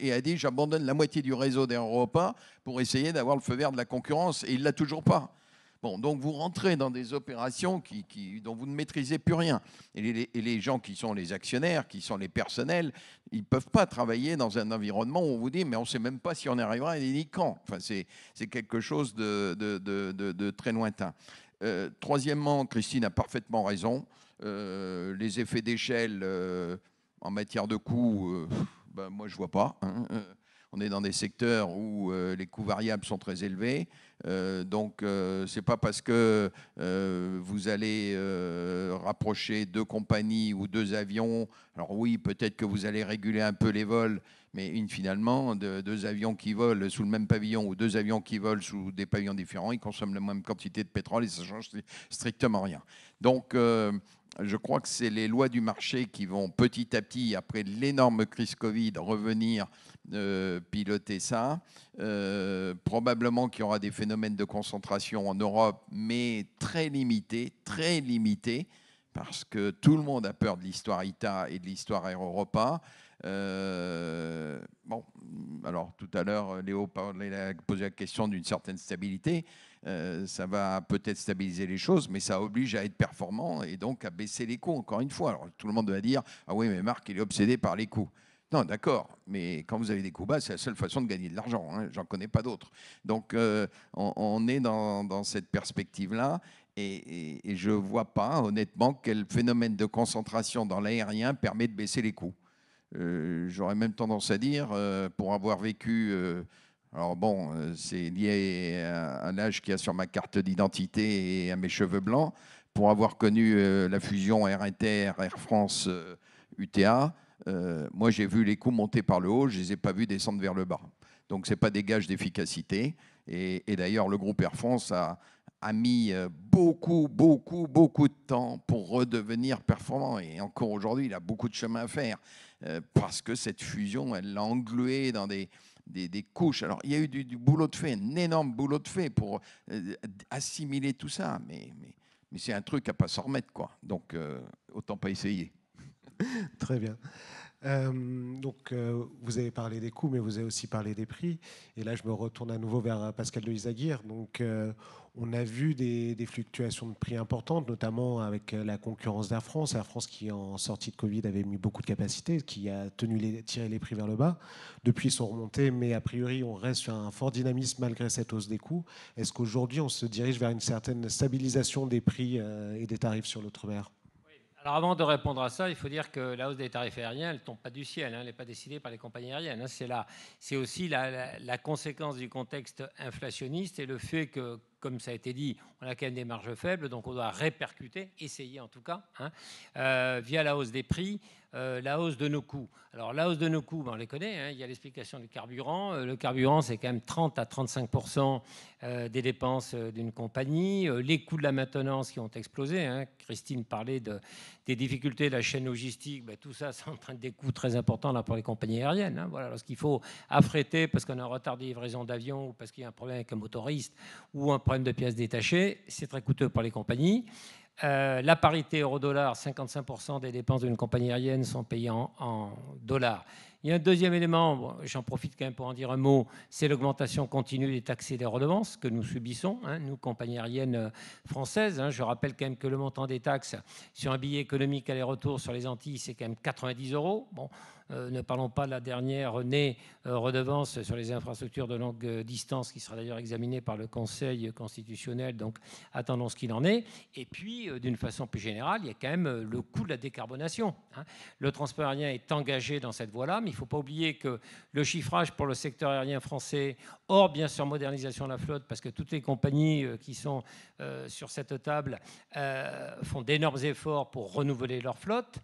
et a dit j'abandonne la moitié du réseau d'Air Europa pour essayer d'avoir le feu vert de la concurrence et il l'a toujours pas. Bon, donc vous rentrez dans des opérations qui, dont vous ne maîtrisez plus rien. Et les, gens qui sont les actionnaires, qui sont les personnels, ils ne peuvent pas travailler dans un environnement où on vous dit mais on ne sait même pas si on arrivera et ni quand. Enfin, c'est quelque chose de, de, très lointain. Euh, troisièmement, Christine a parfaitement raison. Euh, les effets d'échelle euh, en matière de coûts, ben, moi je vois pas. Hein on est dans des secteurs où euh, les coûts variables sont très élevés. Euh, donc, euh, c'est ce n'est pas parce que vous allez rapprocher deux compagnies ou deux avions. Alors oui, peut-être que vous allez réguler un peu les vols, mais une finalement, deux avions qui volent sous le même pavillon ou deux avions qui volent sous des pavillons différents, ils consomment la même quantité de pétrole et ça change strictement rien. Donc, je crois que c'est les lois du marché qui vont petit à petit, après l'énorme crise Covid, revenir euh, piloter ça. Euh, probablement qu'il y aura des phénomènes de concentration en Europe, mais très limités, très limités, parce que tout le monde a peur de l'histoire ITA et de l'histoire Air Europa. Euh, bon, alors tout à l'heure, Léo parlait, a posé la question d'une certaine stabilité. Euh, ça va peut-être stabiliser les choses, mais ça oblige à être performant et donc à baisser les coûts, encore une fois. Alors tout le monde va dire, ah oui, mais Marc, il est obsédé par les coûts. Non, d'accord, mais quand vous avez des coûts bas, c'est la seule façon de gagner de l'argent. Hein, j'en connais pas d'autres. Donc, euh, on, est dans, cette perspective-là. Et, je ne vois pas, honnêtement, quel phénomène de concentration dans l'aérien permet de baisser les coûts. Euh, j'aurais même tendance à dire, pour avoir vécu alors bon, euh, c'est lié à l'âge qu'il y a sur ma carte d'identité et à mes cheveux blancs. Pour avoir connu euh, la fusion Air Inter, Air France, UTA, euh, moi j'ai vu les coûts monter par le haut, je ne les ai pas vus descendre vers le bas. Donc ce n'est pas des gages d'efficacité. Et, d'ailleurs, le groupe Air France a, mis beaucoup, beaucoup, beaucoup de temps pour redevenir performant. Et encore aujourd'hui, il a beaucoup de chemin à faire. parce que cette fusion, elle l'a englué dans des, des, couches. Alors, il y a eu du, boulot de fait, un énorme boulot de fait pour euh, assimiler tout ça, mais, mais, c'est un truc à pas s'en remettre, quoi. Donc, euh, autant pas essayer. Très bien. Euh, donc, euh, vous avez parlé des coûts, mais vous avez aussi parlé des prix. Et là, je me retourne à nouveau vers euh, Pascal de Donc, on a vu des, fluctuations de prix importantes, notamment avec la concurrence d'Air France. Air France, qui en sortie de Covid avait mis beaucoup de capacités, qui a tenu les, tiré les prix vers le bas. Depuis, ils sont remontés, mais a priori, on reste sur un fort dynamisme malgré cette hausse des coûts. Est-ce qu'aujourd'hui, on se dirige vers une certaine stabilisation des prix et des tarifs sur l'autre mer avant de répondre à ça, il faut dire que la hausse des tarifs aériens, elle ne tombe pas du ciel, hein, elle n'est pas décidée par les compagnies aériennes. Hein. c'est aussi la, conséquence du contexte inflationniste et le fait que, comme ça a été dit, on a quand même des marges faibles, donc on doit répercuter, essayer en tout cas, hein, euh, via la hausse des prix, euh, la hausse de nos coûts. Alors la hausse de nos coûts, ben, on les connaît, hein. il y a l'explication du carburant. Euh, le carburant, c'est quand même 30 à 35 euh, des dépenses d'une compagnie. les coûts de la maintenance qui ont explosé. Hein. Christine parlait des difficultés de la chaîne logistique. Ben, tout ça, (laughs) c'est en train des coûts très importants là, pour les compagnies aériennes. Hein. Voilà, lorsqu'il faut affréter parce qu'on a un retard de livraison d'avion ou parce qu'il y a un problème avec un motoriste ou un problème de pièces détachées, c'est très coûteux pour les compagnies. Euh, la parité euro-dollar, 55% des dépenses d'une compagnie aérienne sont payées en, dollars. Il y a un deuxième élément, j'en profite quand même pour en dire un mot, c'est l'augmentation continue des taxes et des redevances que nous subissons, hein, nous, compagnies aériennes euh, françaises. Hein. je rappelle quand même que le montant des taxes sur un billet économique aller-retour sur les Antilles, c'est quand même 90 euros. Bon, euh, ne parlons pas de la dernière née euh, redevance sur les infrastructures de longue euh, distance qui sera d'ailleurs examinée par le Conseil constitutionnel. Donc attendons ce qu'il en est. Et puis, d'une façon plus générale, il y a quand même le coût de la décarbonation. Hein. Le transport aérien est engagé dans cette voie-là, mais il ne faut pas oublier que le chiffrage pour le secteur aérien français, hors bien sûr modernisation de la flotte, parce que toutes les compagnies qui sont sur cette table font d'énormes efforts pour renouveler leur flotte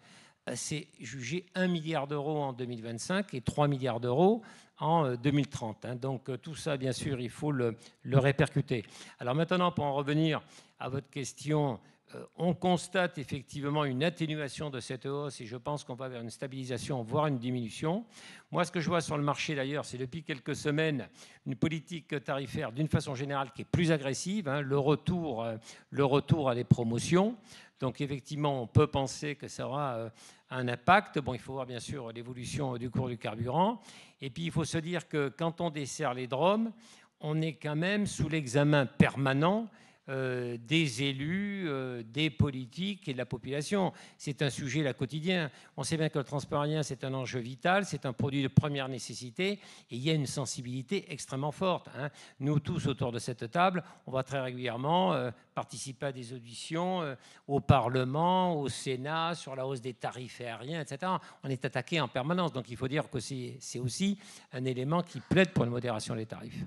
c'est jugé 1 milliard d'euros en 2025 et 3 milliards d'euros en 2030. Euh, hein. Donc euh, tout ça, bien sûr, il faut le, le, répercuter. Alors maintenant, pour en revenir à votre question euh, on constate effectivement une atténuation de cette hausse et je pense qu'on va vers une stabilisation, voire une diminution. Moi, ce que je vois sur le marché d'ailleurs, c'est depuis quelques semaines une politique tarifaire d'une façon générale qui est plus agressive, hein, le, retour, euh, le retour à des promotions. Donc effectivement, on peut penser que ça aura euh, un impact. Bon, il faut voir bien sûr l'évolution du cours du carburant. Et puis, il faut se dire que quand on dessert les dromes, on est quand même sous l'examen permanent euh, des élus, euh, des politiques et de la population. C'est un sujet là quotidien. On sait bien que le transport aérien, c'est un enjeu vital, c'est un produit de première nécessité et il y a une sensibilité extrêmement forte. Hein. Nous tous autour de cette table, on va très régulièrement euh, participer à des auditions au Parlement, au Sénat, sur la hausse des tarifs aériens, etc. On est attaqué en permanence, donc il faut dire que c'est aussi un élément qui plaide pour une modération des tarifs.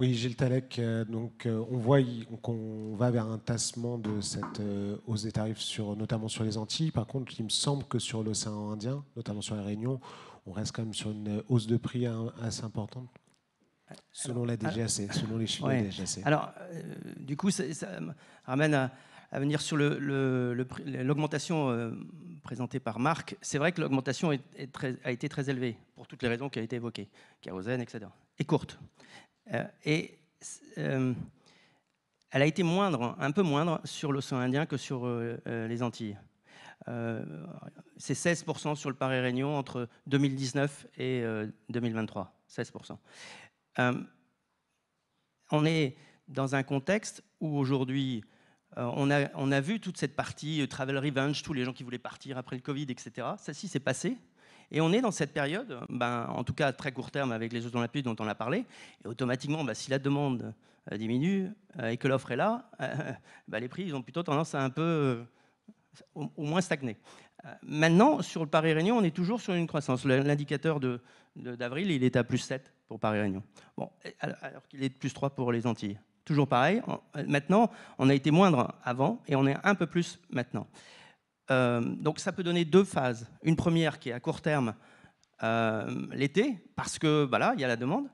Oui, Gilles Talek, euh, euh, donc on voit qu'on va vers un tassement de cette euh, hausse des tarifs, sur, notamment sur les Antilles. Par contre, il me semble que sur l'océan Indien, notamment sur la Réunion, on reste quand même sur une hausse de prix hein, assez importante. Selon la DGAC, ah, selon les chiffres de la DGAC. Alors, du coup, ça, ramène à, venir sur l'augmentation le, présentée par Marc. C'est vrai que l'augmentation a été très élevée, pour toutes les raisons qui ont été évoquées, kérosène, etc. Et courte. Euh, et euh, elle a été moindre, un peu moindre, sur l'océan Indien que sur euh, les Antilles. c'est 16% sur le Paris Réunion entre 2019 et 2023. 16%. on est dans un contexte où aujourd'hui, on, a, on, a, vu toute cette partie travel revenge, tous les gens qui voulaient partir après le Covid, etc. Ça, ci c'est passé. Et on est dans cette période, ben, en tout cas à très court terme avec les Jeux Olympiques dont on a parlé, et automatiquement, ben, si la demande euh, diminue euh, et que l'offre est là, euh, ben, les prix ils ont plutôt tendance à un peu, au, moins stagner. Maintenant, sur le Paris-Réunion, on est toujours sur une croissance. L'indicateur d'avril, il est à plus 7 pour Paris-Réunion, bon, alors qu'il est de plus 3 pour les Antilles. Toujours pareil, maintenant, on a été moindre avant et on est un peu plus maintenant. Euh, donc ça peut donner deux phases. Une première qui est à court terme, euh, l'été, parce que voilà bah il y a la demande.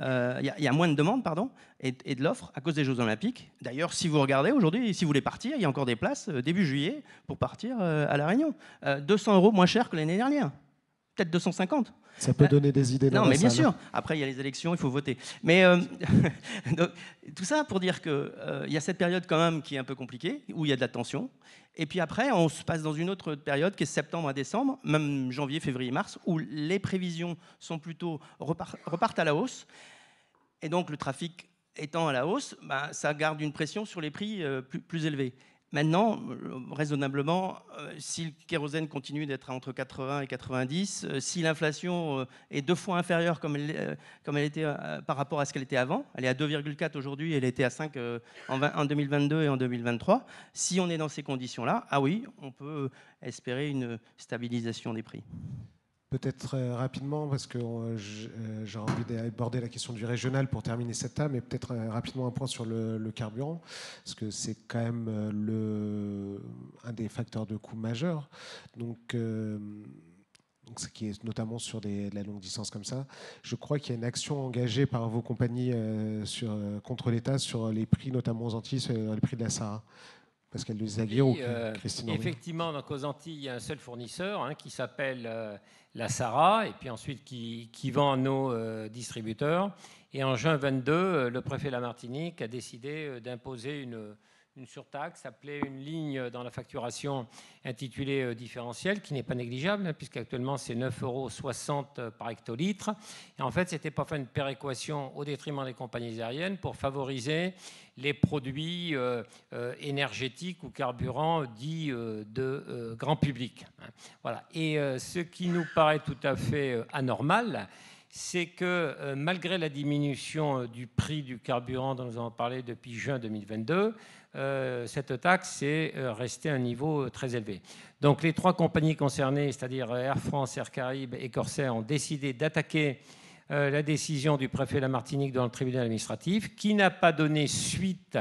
Euh, il y, a moins de demandes pardon, et, de l'offre à cause des Jeux Olympiques. D'ailleurs, si vous regardez aujourd'hui, si vous voulez partir, il y a encore des places début juillet pour partir à La Réunion. 200 euros moins cher que l'année dernière peut-être 250. Ça peut bah, donner des idées. non, mais bien sûr. Après, il y a les élections, il faut voter. Mais euh, (laughs) tout ça pour dire qu'il euh, il y a cette période quand même qui est un peu compliquée, où il y a de la tension. Et puis après, on se passe dans une autre période qui est septembre à décembre, même janvier, février, mars, où les prévisions sont plutôt repartent à la hausse. Et donc le trafic étant à la hausse, bah, ça garde une pression sur les prix euh, plus, plus élevés. Maintenant, euh, raisonnablement, euh, si le kérosène continue d'être entre 80 et 90, euh, si l'inflation est deux fois inférieure comme elle, était par rapport à ce qu'elle était avant, elle est à 2,4 aujourd'hui, elle était à 5 en, 2022 et en 2023, si on est dans ces conditions-là, ah oui, on peut espérer une stabilisation des prix. Peut-être euh, rapidement, parce que euh, euh, j'ai envie d'aborder la question du régional pour terminer cette table, mais peut-être rapidement un point sur le, carburant, parce que c'est quand même le, un des facteurs de coût majeurs. Donc, ce qui est notamment sur de la longue distance comme ça. Je crois qu'il y a une action engagée par vos compagnies sur, contre l'État sur les prix, notamment aux Antilles, sur les prix de la Sahara. Parce qu'elle Luzaguirre ou euh, Christine Effectivement, dans aux Antilles, il y a un seul fournisseur hein, qui s'appelle euh, la Sara, et puis ensuite qui, qui vend à nos euh, distributeurs. Et en juin 22, le préfet de la Martinique a décidé d'imposer une, une surtaxe, appelée une ligne dans la facturation intitulée euh, différentielle, qui n'est pas négligeable, hein, puisqu'actuellement c'est 9,60 euros euh, par hectolitre. Et en fait, c'était parfois une péréquation au détriment des compagnies aériennes pour favoriser les produits euh, énergétiques ou carburants dits de grand public. Hein. Voilà. Et ce qui nous paraît tout à fait anormal, c'est que malgré la diminution du prix du carburant dont nous avons parlé depuis juin 2022, euh, cette taxe est euh, restée à un niveau euh, très élevé. Donc les trois compagnies concernées, c'est-à-dire Air France, Air Caraïbes et Corsair, ont décidé d'attaquer la décision du préfet de La Martinique dans le tribunal administratif, qui n'a pas donné suite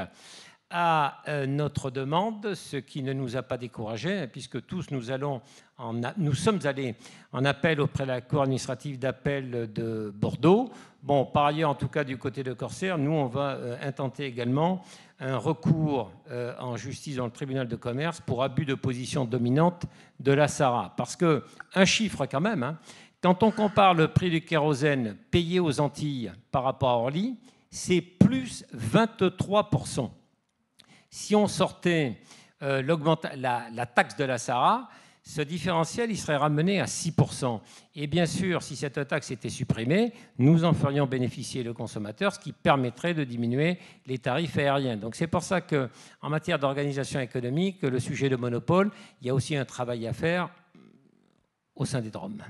à notre demande, ce qui ne nous a pas découragés, hein, puisque tous nous, allons en, nous sommes allés en appel auprès de la Cour administrative d'appel de Bordeaux. Bon, par ailleurs, en tout cas du côté de Corsair, nous, on va intenter également un recours euh, en justice dans le tribunal de commerce pour abus de position dominante de la SARA. Parce que, un chiffre quand même, hein, quand on compare le prix du kérosène payé aux Antilles par rapport à Orly, c'est plus 23%. Si on sortait euh, la, la, taxe de la SARA, ce différentiel il serait ramené à 6%. Et bien sûr, si cette taxe était supprimée, nous en ferions bénéficier le consommateur, ce qui permettrait de diminuer les tarifs aériens. Donc c'est pour ça que, en matière d'organisation économique, le sujet de monopole, il y a aussi un travail à faire au sein des drones.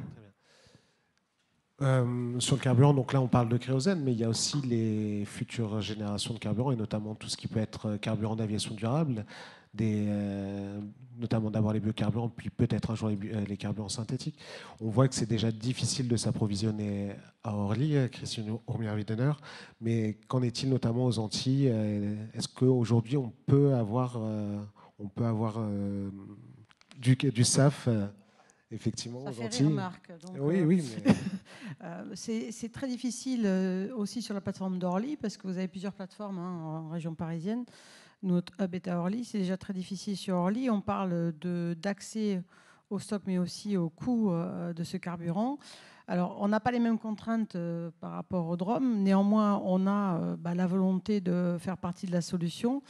Euh, sur le carburant, donc là on parle de créosène, mais il y a aussi les futures générations de carburant et notamment tout ce qui peut être carburant d'aviation durable des, euh, notamment d'avoir les biocarburants, puis peut-être un jour euh, les, carburants synthétiques. On voit que c'est déjà difficile de s'approvisionner à Orly, euh, Christine ourmière mais qu'en est-il notamment aux Antilles Est-ce qu'aujourd'hui on peut avoir, on peut avoir du, SAF effectivement aux Antilles. oui, oui. (laughs) c'est très difficile aussi sur la plateforme d'Orly parce que vous avez plusieurs plateformes hein, en région parisienne. Notre hub est à Orly, c'est déjà très difficile sur Orly. On parle d'accès au stock, mais aussi au coût euh, de ce carburant. Alors, on n'a pas les mêmes contraintes euh, par rapport au DROM. Néanmoins, on a euh, bah, la volonté de faire partie de la solution.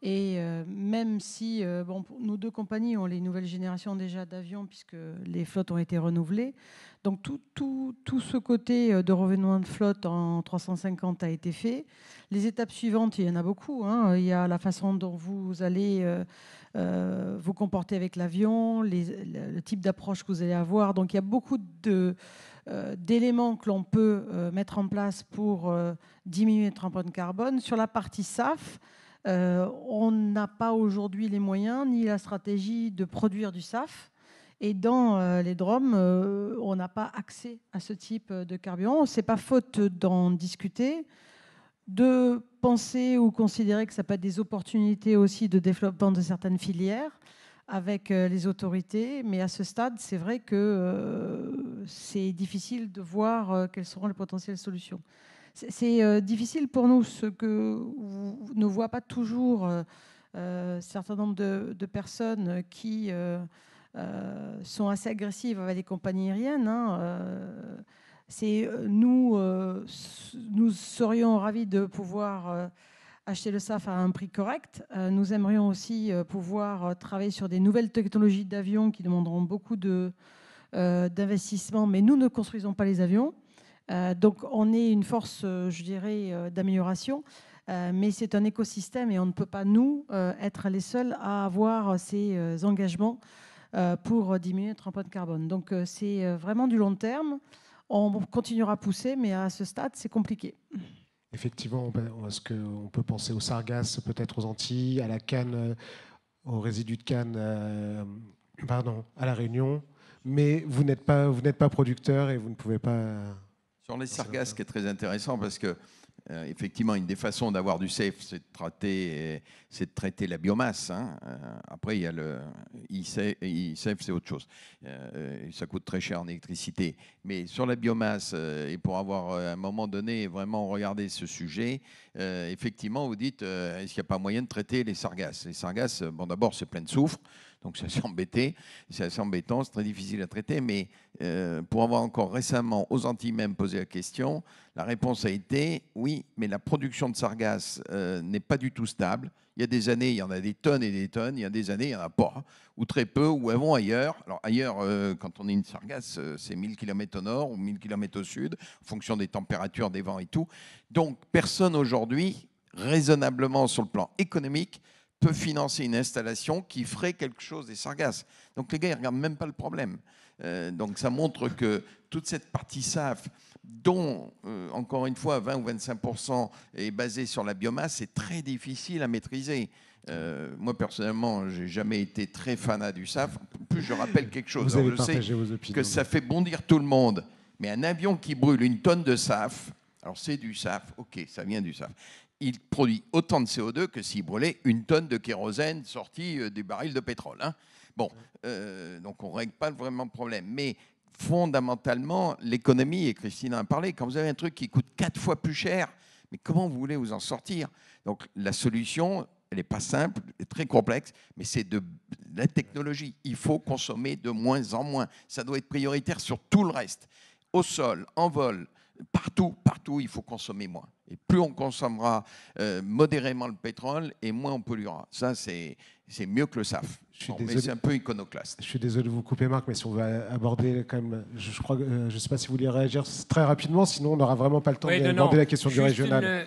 Et euh, même si euh, nos deux compagnies ont les nouvelles générations déjà d'avions, puisque les flottes ont été renouvelées, donc tout, tout, tout ce côté euh, de revêtement de flotte en 350 a été fait. Les étapes suivantes, il y en a beaucoup. Hein. Il y a la façon dont vous allez vous comporter avec l'avion, le type d'approche que vous allez avoir. Donc il y a beaucoup de d'éléments que l'on peut mettre en place pour diminuer notre empreinte carbone. Sur la partie SAF, euh, on n'a pas aujourd'hui les moyens ni la stratégie de produire du SAF. Et dans euh, les drones euh, on n'a pas accès à ce type de carburant. Ce n'est pas faute d'en discuter, de penser ou considérer que ça peut être des opportunités aussi de développement de certaines filières avec les autorités. Mais à ce stade, c'est vrai que c'est difficile de voir quelles seront les potentielles solutions. C'est euh, difficile pour nous, ce que ne voient pas toujours un euh, euh, certain nombre de, personnes qui sont assez agressives avec les compagnies aériennes. Hein, nous, serions ravis de pouvoir acheter le SAF à un prix correct. nous aimerions aussi pouvoir travailler sur des nouvelles technologies d'avions qui demanderont beaucoup d'investissement, mais nous ne construisons pas les avions. Euh, donc on est une force, euh, je dirais, euh, d'amélioration, mais c'est un écosystème et on ne peut pas, nous, être les seuls à avoir ces engagements pour diminuer notre empreinte carbone. Donc c'est vraiment du long terme. On continuera à pousser, mais à ce stade, c'est compliqué. Effectivement, est-ce peut penser aux sargasses, peut-être aux Antilles, à la canne, aux résidus de canne, pardon, à la Réunion, mais vous n'êtes pas, vous n'êtes pas producteur et vous ne pouvez pas sur les ah, sargasses, qui est très intéressant, parce que euh, effectivement, une des façons d'avoir du safe, c'est de traiter, c'est de traiter la biomasse. Hein. Euh, après, il y a le e-safe, c'est autre chose. Euh, ça coûte très cher en électricité. Mais sur la biomasse, et pour avoir à un moment donné vraiment regardé ce sujet, effectivement, vous dites, est-ce qu'il n'y a pas moyen de traiter les sargasses Les sargasses, bon, d'abord, c'est plein de soufre. Donc ça c'est assez embêtant, c'est très difficile à traiter. Mais euh, pour avoir encore récemment aux Antilles même posé la question, la réponse a été oui, mais la production de sargasses euh, n'est pas du tout stable. Il y a des années, il y en a des tonnes et des tonnes. Il y a des années, il n'y en a pas, ou très peu, ou avant ailleurs. Alors ailleurs, euh, quand on est une sargasse, c'est 1000 km au nord ou 1000 km au sud, en fonction des températures, des vents et tout. Donc personne aujourd'hui, raisonnablement sur le plan économique, peut financer une installation qui ferait quelque chose des sargasses. Donc les gars, ils ne regardent même pas le problème. Euh, donc ça montre que toute cette partie SAF, dont, euh, encore une fois, 20 ou 25 est basée sur la biomasse, c'est très difficile à maîtriser. Euh, moi, personnellement, j'ai jamais été très fanat du SAF. En plus, je rappelle quelque chose. Vous le je que ça fait bondir tout le monde. Mais un avion qui brûle une tonne de SAF, alors c'est du SAF, ok, ça vient du SAF il produit autant de CO2 que s'il brûlait une tonne de kérosène sortie euh, du baril de pétrole. Hein. Bon, euh, donc on ne règle pas vraiment le problème. Mais fondamentalement, l'économie, et Christine en a parlé, quand vous avez un truc qui coûte quatre fois plus cher, mais comment vous voulez vous en sortir Donc la solution, elle n'est pas simple, elle est très complexe, mais c'est de la technologie. Il faut consommer de moins en moins. Ça doit être prioritaire sur tout le reste. Au sol, en vol, partout, partout, il faut consommer moins. Et plus on consommera euh, modérément le pétrole, et moins on polluera. Ça, c'est mieux que le SAF. Je c'est un peu iconoclaste. Je suis désolé de vous couper, Marc, mais si on veut aborder quand même, je, ne euh, sais pas si vous voulez réagir très rapidement, sinon on n'aura vraiment pas le temps d'aborder la question du régional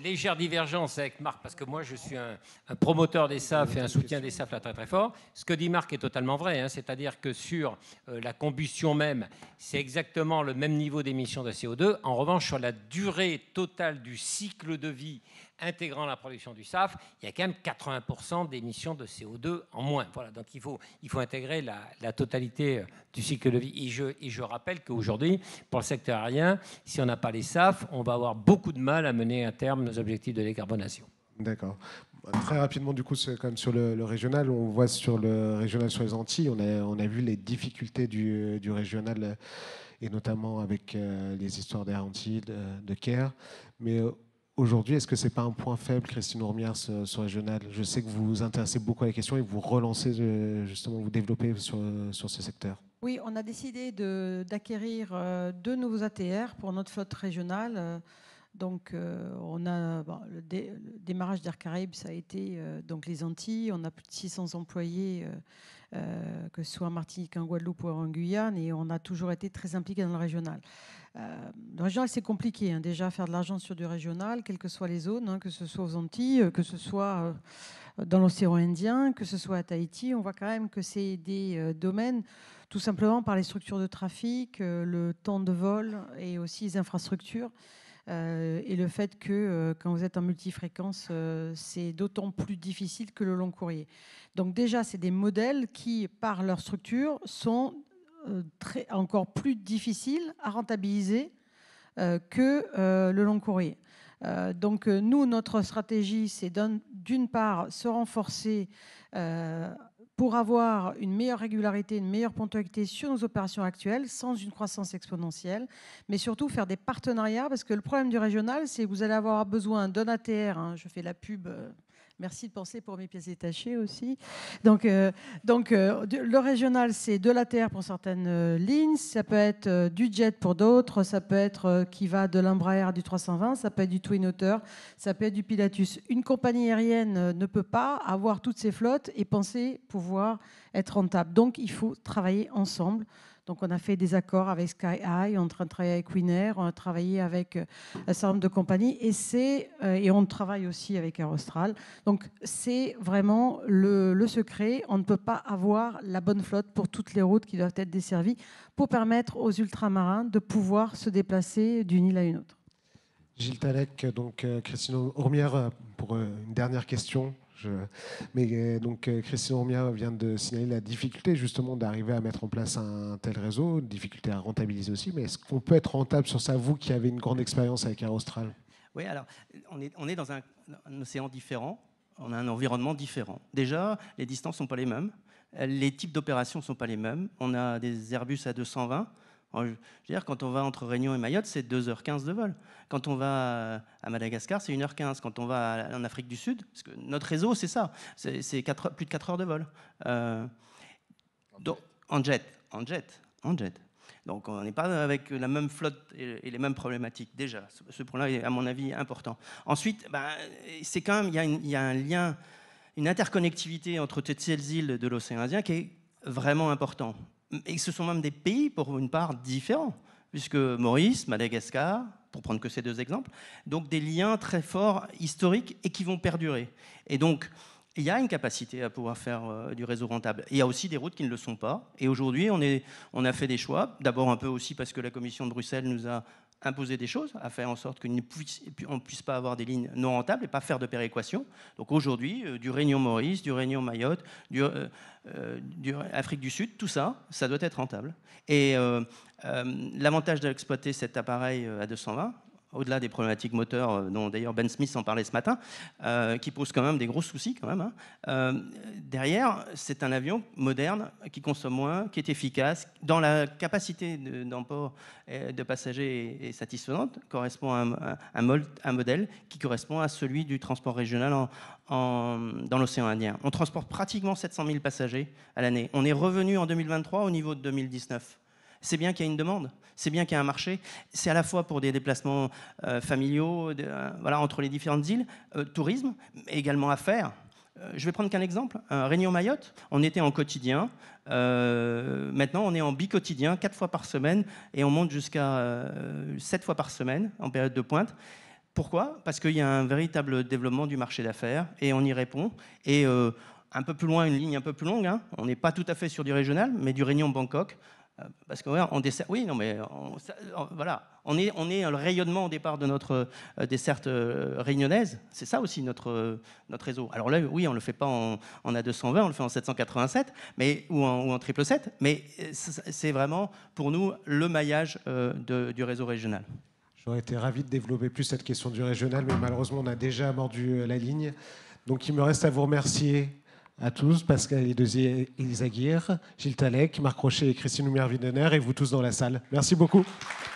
légère divergence avec Marc, parce que moi, je suis un, promoteur des SAF et un soutien des SAF là très très fort. Ce que dit Marc est totalement vrai, hein. c'est-à-dire que sur euh, la combustion même, c'est exactement le même niveau d'émission de CO2. En revanche, sur la durée totale du cycle de vie intégrant la production du SAF, il y a quand même 80% d'émissions de CO2 en moins. Voilà, donc il faut, il faut intégrer la, totalité euh, du cycle de vie. Et je, je rappelle qu'aujourd'hui, pour le secteur aérien, si on n'a pas les SAF, on va avoir beaucoup de mal à mener à terme nos objectifs de décarbonation. D'accord. Très rapidement, du coup, quand sur le, régional, on voit sur le régional sur les Antilles, on a, on a vu les difficultés du, régional, et notamment avec euh, les histoires des Antilles, de, Caire. Mais euh, aujourd'hui, est-ce que ce n'est pas un point faible, Christine Ourmière, sur le régional Je sais que vous vous intéressez beaucoup à la question et vous relancez, euh, justement, vous développez sur, ce secteur. Oui, on a décidé d'acquérir euh, deux nouveaux ATR pour notre flotte régionale. Euh, donc, on a le, démarrage d'Air Caraïbes, ça a été donc les Antilles. On a plus de 600 employés, que ce soit en Martinique, en Guadeloupe ou en Guyane, et on a toujours été très impliqués dans le régional. Euh, le régional, c'est compliqué. Hein, déjà, faire de l'argent sur du régional, quelles que soient les zones, hein, que ce soit aux Antilles, euh, que ce soit euh, dans l'océan Indien, que ce soit à Tahiti, on voit quand même que c'est des euh, domaines, tout simplement par les structures de trafic, le temps de vol et aussi les infrastructures. et le fait que quand vous êtes en multifréquence, c'est d'autant plus difficile que le long courrier. Donc déjà, c'est des modèles qui, par leur structure, sont euh, très, encore plus difficile à rentabiliser euh, que euh, le long courrier. donc nous, notre stratégie, c'est d'une part se renforcer pour avoir une meilleure régularité, une meilleure ponctualité sur nos opérations actuelles, sans une croissance exponentielle, mais surtout faire des partenariats, parce que le problème du régional, c'est que vous allez avoir besoin d'un ATR, hein, je fais la pub Merci de penser pour mes pièces détachées aussi. Donc, euh, donc euh, le régional, c'est de la terre pour certaines euh, lignes, ça peut être du jet pour d'autres, ça peut être qui va de l'Embraer du 320, ça peut être du Twin Otter, ça peut être du Pilatus. Une compagnie aérienne ne peut pas avoir toutes ses flottes et penser pouvoir être rentable. Donc, il faut travailler ensemble donc on a fait des accords avec Sky High, on de travailler avec Winner, on a travaillé avec euh, un certain nombre de compagnies et, c'est, euh, et on travaille aussi avec Air Austral. Donc c'est vraiment le, secret. On ne peut pas avoir la bonne flotte pour toutes les routes qui doivent être desservies pour permettre aux ultramarins de pouvoir se déplacer d'une île à une autre. Gilles Talec, donc euh, Christine Hormière pour une dernière question. Mais euh, donc, euh, Christine Romia vient de signaler la difficulté justement d'arriver à mettre en place un tel réseau, difficulté à rentabiliser aussi. Mais est-ce qu'on peut être rentable sur ça, vous qui avez une grande expérience avec Austral Oui, alors on est, dans un, océan différent, on a un environnement différent. Déjà, les distances ne sont pas les mêmes, les types d'opérations ne sont pas les mêmes. On a des Airbus à 220 dire, quand on va entre Réunion et Mayotte, c'est 2h15 de vol. Quand on va euh, à Madagascar, c'est 1h15. Quand on va en Afrique du Sud, parce que notre réseau, c'est ça, c'est plus de 4 heures de vol. Euh, donc, en jet, en jet, en jet. Donc on n'est pas avec la même flotte et les mêmes problématiques. Déjà, ce point-là est à mon avis important. Ensuite, bah, c'est quand même, il y, a il y, a un lien, une interconnectivité entre toutes ces îles de l'océan Indien qui est vraiment important et ce sont même des pays pour une part différents, puisque Maurice, Madagascar, pour prendre que ces deux exemples, donc des liens très forts historiques et qui vont perdurer. Et donc, il y a une capacité à pouvoir faire euh, du réseau rentable. il y a aussi des routes qui ne le sont pas. Et aujourd'hui, on, on a fait des choix. D'abord un peu aussi parce que la Commission de Bruxelles nous a imposer des choses, à faire en sorte qu'on ne puisse, on puisse pas avoir des lignes non rentables et pas faire de péréquation. Donc aujourd'hui, euh, du Réunion Maurice, du Réunion Mayotte, euh, euh, du, Afrique du Sud, tout ça, ça doit être rentable. Et l'avantage d'exploiter cet appareil à 220, au-delà des problématiques moteurs euh, dont d'ailleurs Ben Smith en parlait ce matin, euh, qui posent quand même des gros soucis quand même. Hein. Euh, derrière, c'est un avion moderne qui consomme moins, qui est efficace, dans la capacité d'emport de, passagers est, satisfaisante, correspond à un, modèle qui correspond à celui du transport régional dans l'océan Indien. On transporte pratiquement 700 000 passagers à l'année. On est revenu en 2023 au niveau de 2019 c'est bien qu'il y a une demande, c'est bien qu'il y a un marché. C'est à la fois pour des déplacements euh, familiaux, euh, voilà, entre les différentes îles, euh, tourisme, mais également affaires. Je vais prendre qu'un exemple. Réunion-Mayotte, on était en quotidien. maintenant, on est en bi quatre fois par semaine, et on monte jusqu'à sept fois par semaine en période de pointe. Pourquoi Parce qu'il y a un véritable développement du marché d'affaires et on y répond. Et un peu plus loin, une ligne un peu plus longue, hein. on n'est pas tout à fait sur du régional, mais du Réunion-Bangkok parce que oui, non, mais voilà, on est, on est le rayonnement au départ de notre euh, desserte euh, réunionnaise. C'est ça aussi notre, euh, notre réseau. Alors là, oui, on ne le fait pas en, A220, on le fait en 787, mais ou en, en 777, mais c'est vraiment pour nous le maillage du réseau régional. J'aurais été ravi de développer plus cette question du régional, mais malheureusement, on a déjà mordu la ligne. Donc, il me reste à vous remercier à tous, Pascal Elisaguir, Gilles Talek, Marc Rocher et Christine lumière videner et vous tous dans la salle. Merci beaucoup.